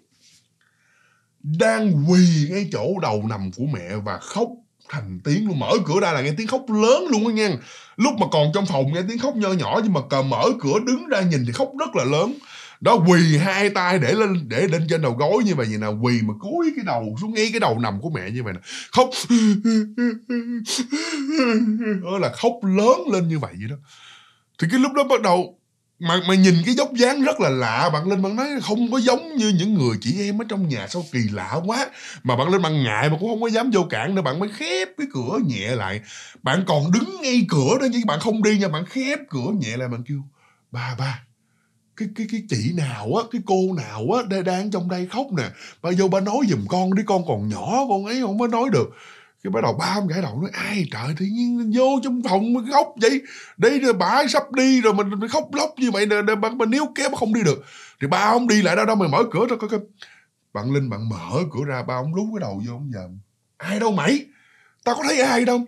đang quỳ ngay chỗ đầu nằm của mẹ và khóc thành tiếng luôn mở cửa ra là nghe tiếng khóc lớn luôn á nha lúc mà còn trong phòng nghe tiếng khóc nho nhỏ nhưng mà cờ mở cửa đứng ra nhìn thì khóc rất là lớn đó quỳ hai tay để lên để lên trên đầu gối như vậy như nào quỳ mà cúi cái đầu xuống ngay cái đầu nằm của mẹ như vậy nè khóc là khóc lớn lên như vậy vậy đó thì cái lúc đó bắt đầu mà mà nhìn cái dốc dáng rất là lạ bạn lên bạn nói không có giống như những người chị em ở trong nhà sao kỳ lạ quá mà bạn lên bạn ngại mà cũng không có dám vô cản nữa bạn mới khép cái cửa nhẹ lại bạn còn đứng ngay cửa đó chứ bạn không đi nha bạn khép cửa nhẹ lại bạn kêu ba ba cái cái cái chị nào á cái cô nào á đang trong đây khóc nè bà vô ba nói giùm con đi con còn nhỏ con ấy không có nói được cái bắt đầu ba ông giải đầu nói ai trời tự nhiên vô trong phòng khóc vậy đây rồi bà sắp đi rồi mình, khóc lóc như vậy nè mà, mà nếu kéo không đi được thì ba ông đi lại đâu đâu mày mở cửa ra coi coi bạn linh bạn mở cửa ra ba ông lú cái đầu vô ông dòm ai đâu mày tao có thấy ai đâu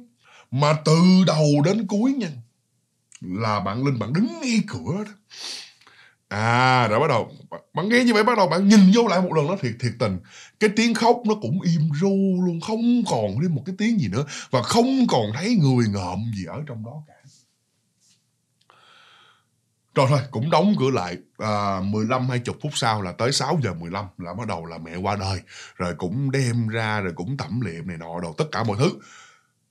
mà từ đầu đến cuối nha là bạn linh bạn đứng ngay cửa đó à đã bắt đầu bạn nghe như vậy bắt đầu bạn nhìn vô lại một lần nó thiệt thiệt tình cái tiếng khóc nó cũng im ru luôn không còn thêm một cái tiếng gì nữa và không còn thấy người ngợm gì ở trong đó cả rồi thôi cũng đóng cửa lại à, 15 20 phút sau là tới 6 giờ 15 là bắt đầu là mẹ qua đời rồi cũng đem ra rồi cũng tẩm liệm này nọ đồ tất cả mọi thứ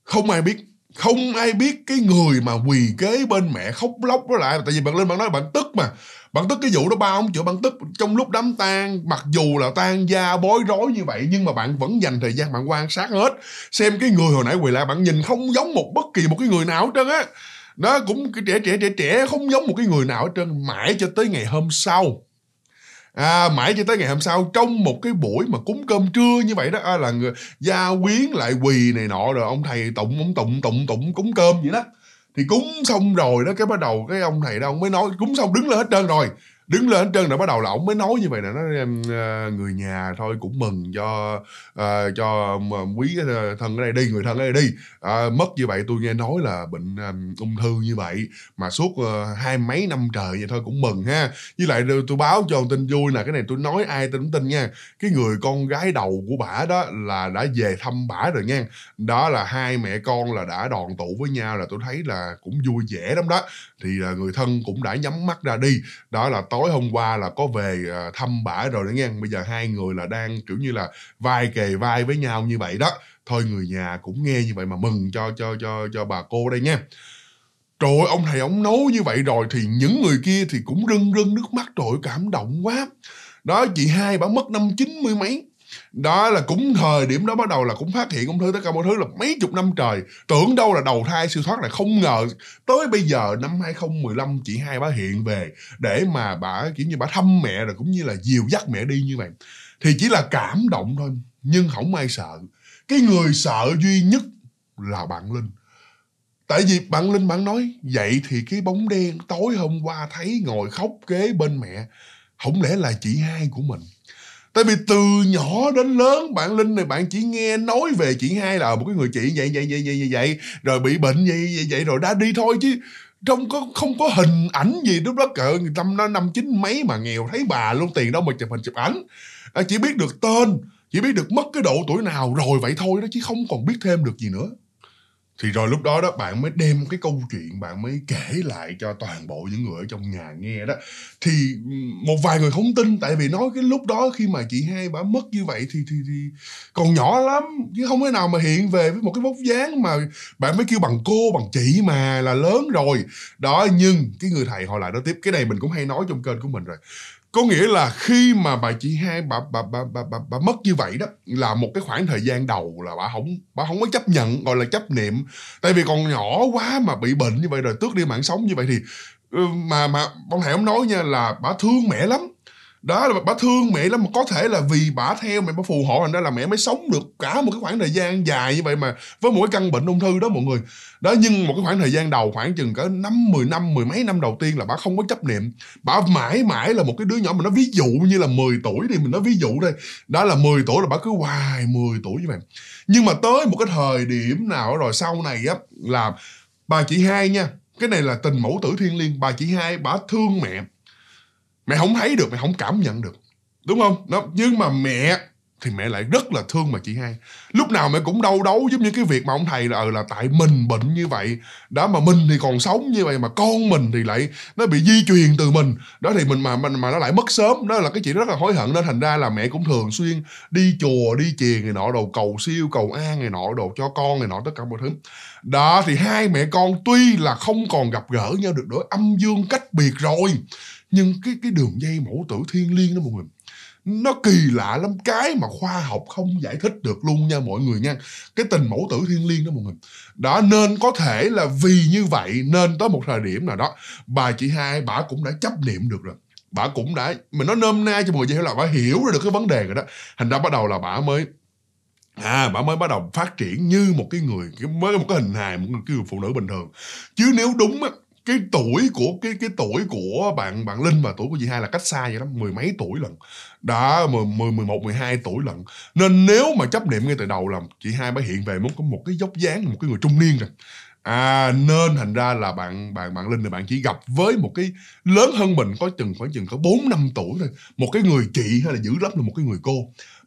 không ai biết không ai biết cái người mà quỳ kế bên mẹ khóc lóc đó lại tại vì bạn lên bạn nói bạn tức mà bạn tức cái vụ đó ba ông chữa bạn tức trong lúc đám tang mặc dù là tan da bối rối như vậy nhưng mà bạn vẫn dành thời gian bạn quan sát hết xem cái người hồi nãy quỳ lại bạn nhìn không giống một bất kỳ một cái người nào hết trơn á nó cũng cái trẻ trẻ trẻ trẻ không giống một cái người nào hết trơn mãi cho tới ngày hôm sau à, mãi cho tới ngày hôm sau trong một cái buổi mà cúng cơm trưa như vậy đó à, là người, gia quyến lại quỳ này nọ rồi ông thầy tụng ông tụng tụng tụng cúng cơm vậy đó thì cúng xong rồi đó cái bắt đầu cái ông này đó ông mới nói cúng xong đứng lên hết trơn rồi đứng lên hết trơn rồi bắt đầu là ổng mới nói như vậy nè nó ờ, người nhà thôi cũng mừng cho uh, cho ờ, quý thân ở đây đi người thân ở đây đi uh, mất như vậy tôi nghe nói là bệnh um, ung thư như vậy mà suốt uh, hai mấy năm trời vậy thôi cũng mừng ha với lại tôi báo cho tin vui là cái này tôi nói ai tin cũng tin nha cái người con gái đầu của bả đó là đã về thăm bả rồi nha đó là hai mẹ con là đã đoàn tụ với nhau là tôi thấy là cũng vui vẻ lắm đó thì à, người thân cũng đã nhắm mắt ra đi đó là tối hôm qua là có về à, thăm bả rồi đấy nghe bây giờ hai người là đang kiểu như là vai kề vai với nhau như vậy đó thôi người nhà cũng nghe như vậy mà mừng cho cho cho cho bà cô đây nha trời ơi ông thầy ông nấu như vậy rồi thì những người kia thì cũng rưng rưng nước mắt trời cảm động quá đó chị hai bà mất năm chín mươi mấy đó là cũng thời điểm đó bắt đầu là cũng phát hiện ung thư tất cả mọi thứ là mấy chục năm trời tưởng đâu là đầu thai siêu thoát là không ngờ tới bây giờ năm 2015 chị hai bà hiện về để mà bà kiểu như bà thăm mẹ rồi cũng như là dìu dắt mẹ đi như vậy thì chỉ là cảm động thôi nhưng không ai sợ cái người sợ duy nhất là bạn linh tại vì bạn linh bạn nói vậy thì cái bóng đen tối hôm qua thấy ngồi khóc kế bên mẹ không lẽ là chị hai của mình tại vì từ nhỏ đến lớn bạn linh này bạn chỉ nghe nói về chị hai là một cái người chị vậy vậy vậy vậy vậy, vậy rồi bị bệnh vậy vậy vậy rồi đã đi thôi chứ trong có không có hình ảnh gì lúc đó cỡ năm nó năm chín mấy mà nghèo thấy bà luôn tiền đâu mà chụp hình chụp ảnh à, chỉ biết được tên chỉ biết được mất cái độ tuổi nào rồi vậy thôi đó chứ không còn biết thêm được gì nữa thì rồi lúc đó đó bạn mới đem cái câu chuyện bạn mới kể lại cho toàn bộ những người ở trong nhà nghe đó thì một vài người không tin tại vì nói cái lúc đó khi mà chị hai bà mất như vậy thì thì thì còn nhỏ lắm chứ không thể nào mà hiện về với một cái vóc dáng mà bạn mới kêu bằng cô bằng chị mà là lớn rồi đó nhưng cái người thầy họ lại nói tiếp cái này mình cũng hay nói trong kênh của mình rồi có nghĩa là khi mà bà chị hai bà bà bà bà, bà, bà mất như vậy đó là một cái khoảng thời gian đầu là bà không bà không có chấp nhận gọi là chấp niệm tại vì còn nhỏ quá mà bị bệnh như vậy rồi tước đi mạng sống như vậy thì ừ, mà mà ông thầy ông nói nha là bà thương mẹ lắm đó là bà thương mẹ lắm mà có thể là vì bà theo mẹ bà phù hộ thành ra là mẹ mới sống được cả một cái khoảng thời gian dài như vậy mà với mỗi căn bệnh ung thư đó mọi người đó nhưng một cái khoảng thời gian đầu khoảng chừng cả năm mười năm mười mấy năm đầu tiên là bà không có chấp niệm bà mãi mãi là một cái đứa nhỏ mà nó ví dụ như là 10 tuổi đi mình nói ví dụ đây đó là 10 tuổi là bà cứ hoài 10 tuổi như vậy nhưng mà tới một cái thời điểm nào rồi sau này á là bà chị hai nha cái này là tình mẫu tử thiên liêng bà chị hai bà thương mẹ mẹ không thấy được mẹ không cảm nhận được đúng không đó nhưng mà mẹ thì mẹ lại rất là thương mà chị hai lúc nào mẹ cũng đau đấu giống như cái việc mà ông thầy là ừ là tại mình bệnh như vậy đó mà mình thì còn sống như vậy mà con mình thì lại nó bị di truyền từ mình đó thì mình mà mình mà nó lại mất sớm đó là cái chuyện rất là hối hận nên thành ra là mẹ cũng thường xuyên đi chùa đi chiền này nọ đồ cầu siêu cầu an này nọ đồ cho con này nọ tất cả mọi thứ đó thì hai mẹ con tuy là không còn gặp gỡ nhau được nữa âm dương cách biệt rồi nhưng cái cái đường dây mẫu tử thiên liêng đó mọi người nó kỳ lạ lắm cái mà khoa học không giải thích được luôn nha mọi người nha cái tình mẫu tử thiên liêng đó mọi người đó nên có thể là vì như vậy nên tới một thời điểm nào đó bà chị hai bà cũng đã chấp niệm được rồi bà cũng đã mình nói nôm na cho mọi người hiểu là bà hiểu được cái vấn đề rồi đó thành ra bắt đầu là bà mới à bà mới bắt đầu phát triển như một cái người mới một cái hình hài một cái người phụ nữ bình thường chứ nếu đúng á cái tuổi của cái cái tuổi của bạn bạn linh và tuổi của chị hai là cách xa vậy lắm mười mấy tuổi lần đã mười mười mười một mười hai tuổi lần nên nếu mà chấp niệm ngay từ đầu là chị hai mới hiện về muốn có một cái dốc dáng một cái người trung niên rồi à nên thành ra là bạn bạn bạn linh thì bạn chỉ gặp với một cái lớn hơn mình có chừng khoảng chừng có bốn năm tuổi thôi một cái người chị hay là dữ lắm là một cái người cô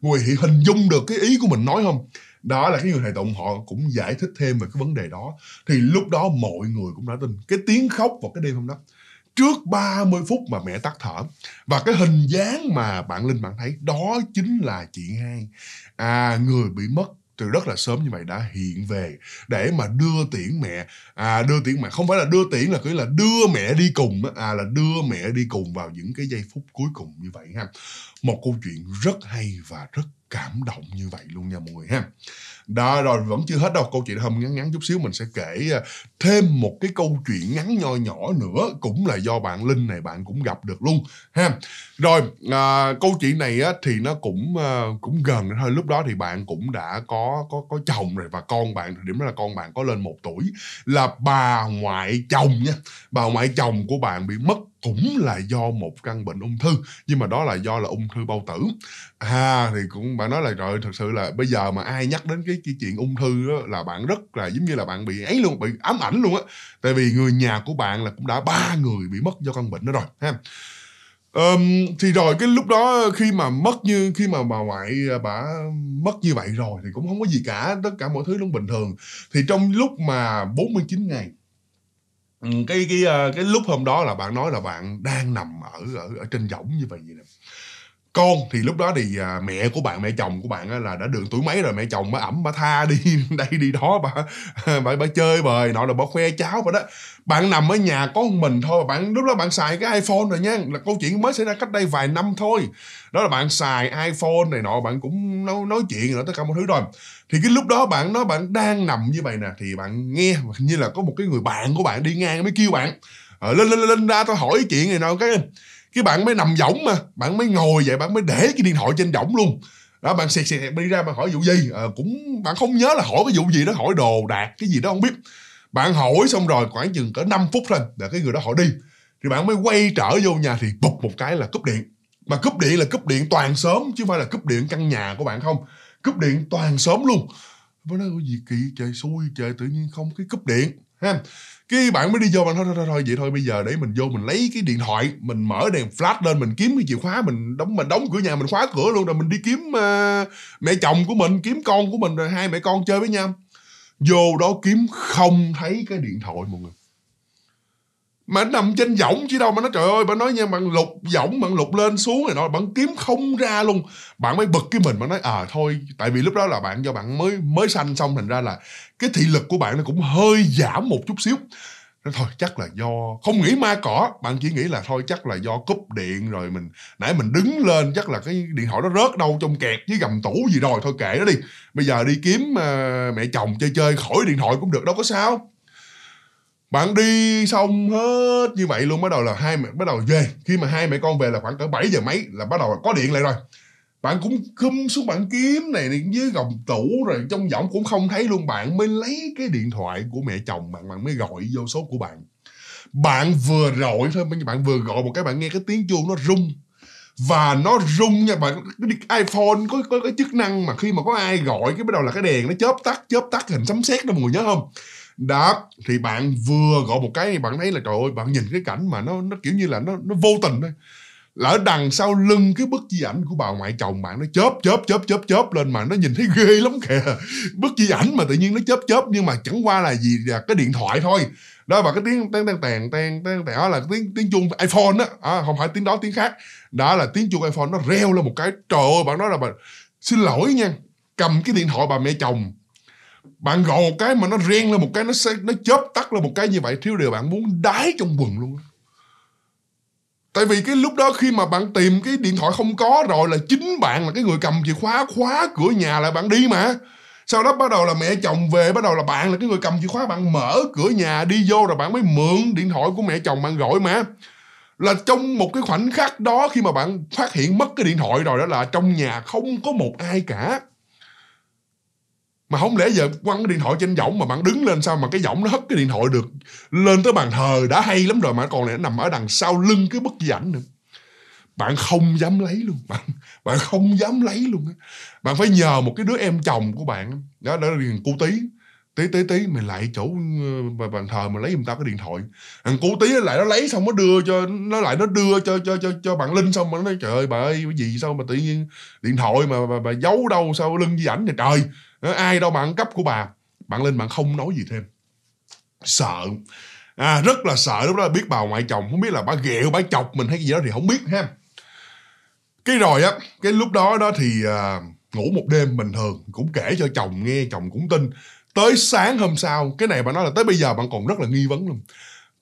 người thì hình dung được cái ý của mình nói không đó là cái người thầy tụng họ cũng giải thích thêm về cái vấn đề đó thì lúc đó mọi người cũng đã tin cái tiếng khóc vào cái đêm hôm đó trước 30 phút mà mẹ tắt thở và cái hình dáng mà bạn linh bạn thấy đó chính là chị hai à người bị mất từ rất là sớm như vậy đã hiện về để mà đưa tiễn mẹ à đưa tiễn mẹ không phải là đưa tiễn là kiểu là đưa mẹ đi cùng à là đưa mẹ đi cùng vào những cái giây phút cuối cùng như vậy ha một câu chuyện rất hay và rất cảm động như vậy luôn nha mọi người ha đó rồi vẫn chưa hết đâu câu chuyện hôm ngắn ngắn chút xíu mình sẽ kể à, thêm một cái câu chuyện ngắn nho nhỏ nữa cũng là do bạn linh này bạn cũng gặp được luôn ha rồi à, câu chuyện này á, thì nó cũng à, cũng gần thôi lúc đó thì bạn cũng đã có có có chồng rồi và con bạn thời điểm đó là con bạn có lên một tuổi là bà ngoại chồng nha bà ngoại chồng của bạn bị mất cũng là do một căn bệnh ung thư nhưng mà đó là do là ung thư bao tử à thì cũng bạn nói là trời thật sự là bây giờ mà ai nhắc đến cái, cái chuyện ung thư đó, là bạn rất là giống như là bạn bị ấy luôn bị ám ảnh luôn á tại vì người nhà của bạn là cũng đã ba người bị mất do căn bệnh đó rồi ha Um, thì rồi cái lúc đó khi mà mất như khi mà bà ngoại à, bà mất như vậy rồi thì cũng không có gì cả tất cả mọi thứ luôn bình thường thì trong lúc mà 49 ngày Ừ, cái cái ờ, cái lúc hôm đó là bạn nói là bạn đang nằm ở ở, ở trên võng như vậy vậy nè con thì lúc đó thì à, mẹ của bạn mẹ chồng của bạn á, là đã đường tuổi mấy rồi mẹ chồng bà ẩm bà tha đi đây đi đó bà bà, bà chơi bời nọ là bà khoe cháo vậy đó bạn nằm ở nhà có một mình thôi bạn lúc đó bạn xài cái iphone rồi nha là câu chuyện mới xảy ra cách đây vài năm thôi đó là bạn xài iphone này nọ bạn cũng nói, nói chuyện nữa tất cả mọi thứ rồi thì cái lúc đó bạn nói bạn đang nằm như vậy nè thì bạn nghe như là có một cái người bạn của bạn đi ngang mới kêu bạn à, lên lên lên ra tôi hỏi chuyện này nọ cái cái bạn mới nằm võng mà bạn mới ngồi vậy bạn mới để cái điện thoại trên võng luôn đó bạn xẹt xẹt đi ra bạn hỏi vụ gì à, cũng bạn không nhớ là hỏi cái vụ gì đó hỏi đồ đạc cái gì đó không biết bạn hỏi xong rồi khoảng chừng cỡ 5 phút thôi là cái người đó hỏi đi thì bạn mới quay trở vô nhà thì bụp một cái là cúp điện mà cúp điện là cúp điện toàn sớm chứ không phải là cúp điện căn nhà của bạn không cúp điện toàn sớm luôn mới nói gì kỳ trời xui trời tự nhiên không cái cúp điện ha cái bạn mới đi vô bạn thôi, thôi thôi thôi vậy thôi bây giờ để mình vô mình lấy cái điện thoại mình mở đèn flash lên mình kiếm cái chìa khóa mình đóng mình đóng cửa nhà mình khóa cửa luôn rồi mình đi kiếm uh, mẹ chồng của mình kiếm con của mình rồi hai mẹ con chơi với nhau vô đó kiếm không thấy cái điện thoại mọi người mà nằm trên võng chứ đâu mà nó trời ơi bạn nói nha bạn lục võng bạn lục lên xuống này nọ bạn kiếm không ra luôn bạn mới bực cái mình bạn nói à thôi tại vì lúc đó là bạn do bạn mới mới sanh xong thành ra là cái thị lực của bạn nó cũng hơi giảm một chút xíu thôi chắc là do không nghĩ ma cỏ bạn chỉ nghĩ là thôi chắc là do cúp điện rồi mình nãy mình đứng lên chắc là cái điện thoại nó rớt đâu trong kẹt với gầm tủ gì rồi thôi kệ nó đi bây giờ đi kiếm uh, mẹ chồng chơi chơi khỏi điện thoại cũng được đâu có sao bạn đi xong hết như vậy luôn bắt đầu là hai mẹ bắt đầu về khi mà hai mẹ con về là khoảng cỡ 7 giờ mấy là bắt đầu có điện lại rồi bạn cũng khum xuống bạn kiếm này, này dưới gầm tủ rồi trong giọng cũng không thấy luôn bạn mới lấy cái điện thoại của mẹ chồng bạn bạn mới gọi vô số của bạn bạn vừa gọi thôi bạn vừa gọi một cái bạn nghe cái tiếng chuông nó rung và nó rung nha bạn cái iphone có, có cái chức năng mà khi mà có ai gọi cái bắt đầu là cái đèn nó chớp tắt chớp tắt hình sấm sét đó mọi người nhớ không đáp thì bạn vừa gọi một cái bạn thấy là trời ơi bạn nhìn cái cảnh mà nó nó kiểu như là nó nó vô tình thôi là ở đằng sau lưng cái bức di ảnh của bà ngoại chồng bạn nó chớp chớp chớp chớp chớp lên mà nó nhìn thấy ghê lắm kìa bức di ảnh mà tự nhiên nó chớp chớp nhưng mà chẳng qua là gì là cái điện thoại thôi đó và cái tiếng tang tang tàn tang tang tàn đó là tiếng tiếng chuông iphone đó à, không phải tiếng đó tiếng khác đó là tiếng chuông iphone nó reo lên một cái trời ơi bạn nói là bà xin lỗi nha cầm cái điện thoại bà mẹ chồng bạn gò cái mà nó riêng lên một cái nó sẽ nó chớp tắt lên một cái như vậy thiếu điều bạn muốn đái trong quần luôn tại vì cái lúc đó khi mà bạn tìm cái điện thoại không có rồi là chính bạn là cái người cầm chìa khóa khóa cửa nhà là bạn đi mà sau đó bắt đầu là mẹ chồng về bắt đầu là bạn là cái người cầm chìa khóa bạn mở cửa nhà đi vô rồi bạn mới mượn điện thoại của mẹ chồng bạn gọi mà là trong một cái khoảnh khắc đó khi mà bạn phát hiện mất cái điện thoại rồi đó là trong nhà không có một ai cả mà không lẽ giờ quăng cái điện thoại trên võng mà bạn đứng lên sao mà cái võng nó hất cái điện thoại được lên tới bàn thờ đã hay lắm rồi mà còn lại nó nằm ở đằng sau lưng cái bức ảnh nữa bạn không dám lấy luôn bạn bạn không dám lấy luôn bạn phải nhờ một cái đứa em chồng của bạn đó đó là cô tí tí tí tí mày lại chỗ ờ, bàn thờ mà lấy giùm tao cái điện thoại thằng cô tí lại nó lấy xong nó đưa cho nó lại nó đưa cho cho cho cho bạn linh xong mà nó nói trời ơi bà ơi cái gì sao mà tự nhiên điện thoại mà bà, bà giấu đâu sao lưng di ảnh này trời Ờ, ai đâu mà cấp của bà bạn lên bạn không nói gì thêm sợ à, rất là sợ lúc đó biết bà ngoại chồng không biết là bà ghẹo bà chọc mình hay cái gì đó thì không biết ha cái rồi á cái lúc đó đó thì à, ngủ một đêm bình thường cũng kể cho chồng nghe chồng cũng tin tới sáng hôm sau cái này bà nói là tới bây giờ bạn còn rất là nghi vấn luôn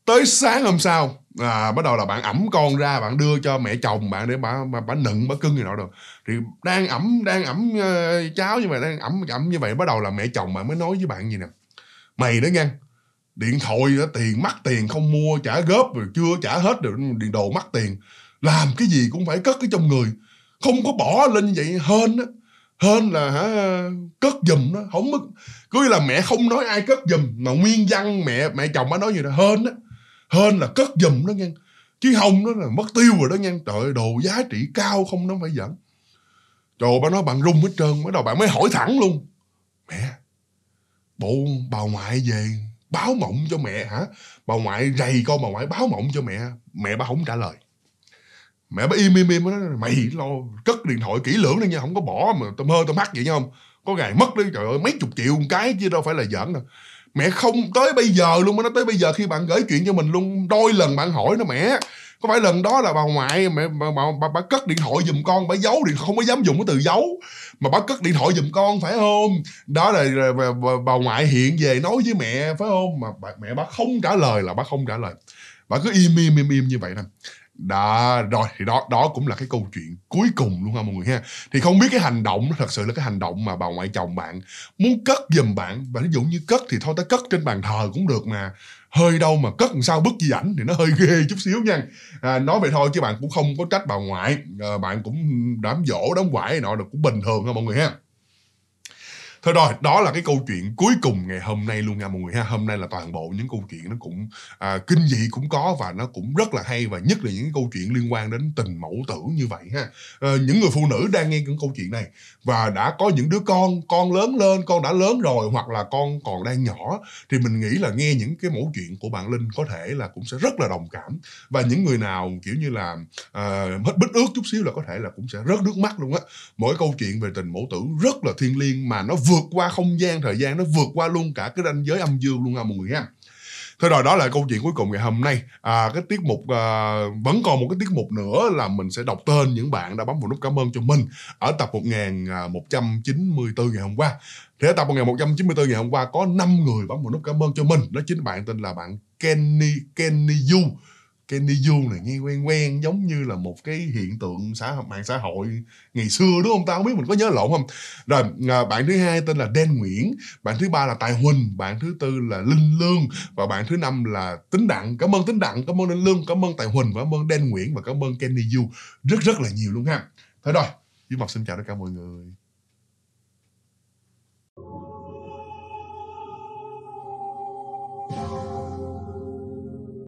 tới sáng hôm sau à, bắt đầu là bạn ẩm con ra bạn đưa cho mẹ chồng bạn để bà bà, bà nựng bà cưng gì nọ rồi thì đang ẩm đang ẩm uh, cháo như vậy đang ẩm ẩm như vậy bắt đầu là mẹ chồng bạn mới nói với bạn gì nè mày đó nha điện thoại đó, tiền mắc tiền không mua trả góp rồi chưa trả hết được điện đồ mắc tiền làm cái gì cũng phải cất ở trong người không có bỏ lên vậy hơn á hơn là hả cất giùm nó không mất cứ là mẹ không nói ai cất giùm mà nguyên văn mẹ mẹ chồng bà nói như đó hơn á hên là cất giùm đó nha chứ không nó là mất tiêu rồi đó nha trời ơi, đồ giá trị cao không nó phải dẫn trời ơi, bà nói bạn rung hết trơn mới đầu bạn mới hỏi thẳng luôn mẹ bộ bà ngoại về báo mộng cho mẹ hả bà ngoại rầy con bà ngoại báo mộng cho mẹ mẹ bà không trả lời mẹ bà im im im đó mày lo cất điện thoại kỹ lưỡng đi nha không có bỏ mà tôm hơ tôm hắt vậy nha không có ngày mất đi trời ơi mấy chục triệu một cái chứ đâu phải là giỡn đâu mẹ không tới bây giờ luôn mà nó tới bây giờ khi bạn gửi chuyện cho mình luôn đôi lần bạn hỏi nó mẹ có phải lần đó là bà ngoại mẹ bà, bà, bà, bà cất điện thoại giùm con bà giấu điện không có dám dùng cái từ giấu mà bà cất điện thoại giùm con phải không đó là, là bà, bà, bà ngoại hiện về nói với mẹ phải không mà bà, mẹ bà không trả lời là bà không trả lời bà cứ im im im im như vậy nè đó rồi thì đó đó cũng là cái câu chuyện cuối cùng luôn ha mọi người ha thì không biết cái hành động nó thật sự là cái hành động mà bà ngoại chồng bạn muốn cất giùm bạn và ví dụ như cất thì thôi ta cất trên bàn thờ cũng được mà hơi đâu mà cất làm sao bức di ảnh thì nó hơi ghê chút xíu nha à, nói vậy thôi chứ bạn cũng không có trách bà ngoại à, bạn cũng đám dỗ đám quải nọ được cũng bình thường ha mọi người ha thôi rồi đó là cái câu chuyện cuối cùng ngày hôm nay luôn nha mọi người ha hôm nay là toàn bộ những câu chuyện nó cũng à, kinh dị cũng có và nó cũng rất là hay và nhất là những câu chuyện liên quan đến tình mẫu tử như vậy ha à, những người phụ nữ đang nghe những câu chuyện này và đã có những đứa con con lớn lên con đã lớn rồi hoặc là con còn đang nhỏ thì mình nghĩ là nghe những cái mẫu chuyện của bạn linh có thể là cũng sẽ rất là đồng cảm và những người nào kiểu như là à, hết bích ướt chút xíu là có thể là cũng sẽ rớt nước mắt luôn á mỗi câu chuyện về tình mẫu tử rất là thiêng liêng mà nó vượt qua không gian thời gian nó vượt qua luôn cả cái ranh giới âm dương luôn à mọi người ha Thôi rồi đó là câu chuyện cuối cùng ngày hôm nay à, cái tiết mục à, vẫn còn một cái tiết mục nữa là mình sẽ đọc tên những bạn đã bấm vào nút cảm ơn cho mình ở tập 1194 à, ngày hôm qua thì ở tập 1194 ngày hôm qua có 5 người bấm vào nút cảm ơn cho mình đó chính là bạn tên là bạn Kenny Kenny Du Kenny này nghe quen quen giống như là một cái hiện tượng xã mạng xã hội ngày xưa đúng không ta không biết mình có nhớ lộn không rồi à, bạn thứ hai tên là Đen Nguyễn bạn thứ ba là Tài Huỳnh bạn thứ tư là Linh Lương và bạn thứ năm là Tính Đặng cảm ơn Tính Đặng cảm ơn Linh Lương cảm ơn Tài Huỳnh cảm ơn Dan Nguyễn và cảm ơn Kenny Du rất rất là nhiều luôn ha Thôi rồi Duy Mộc xin chào tất cả mọi người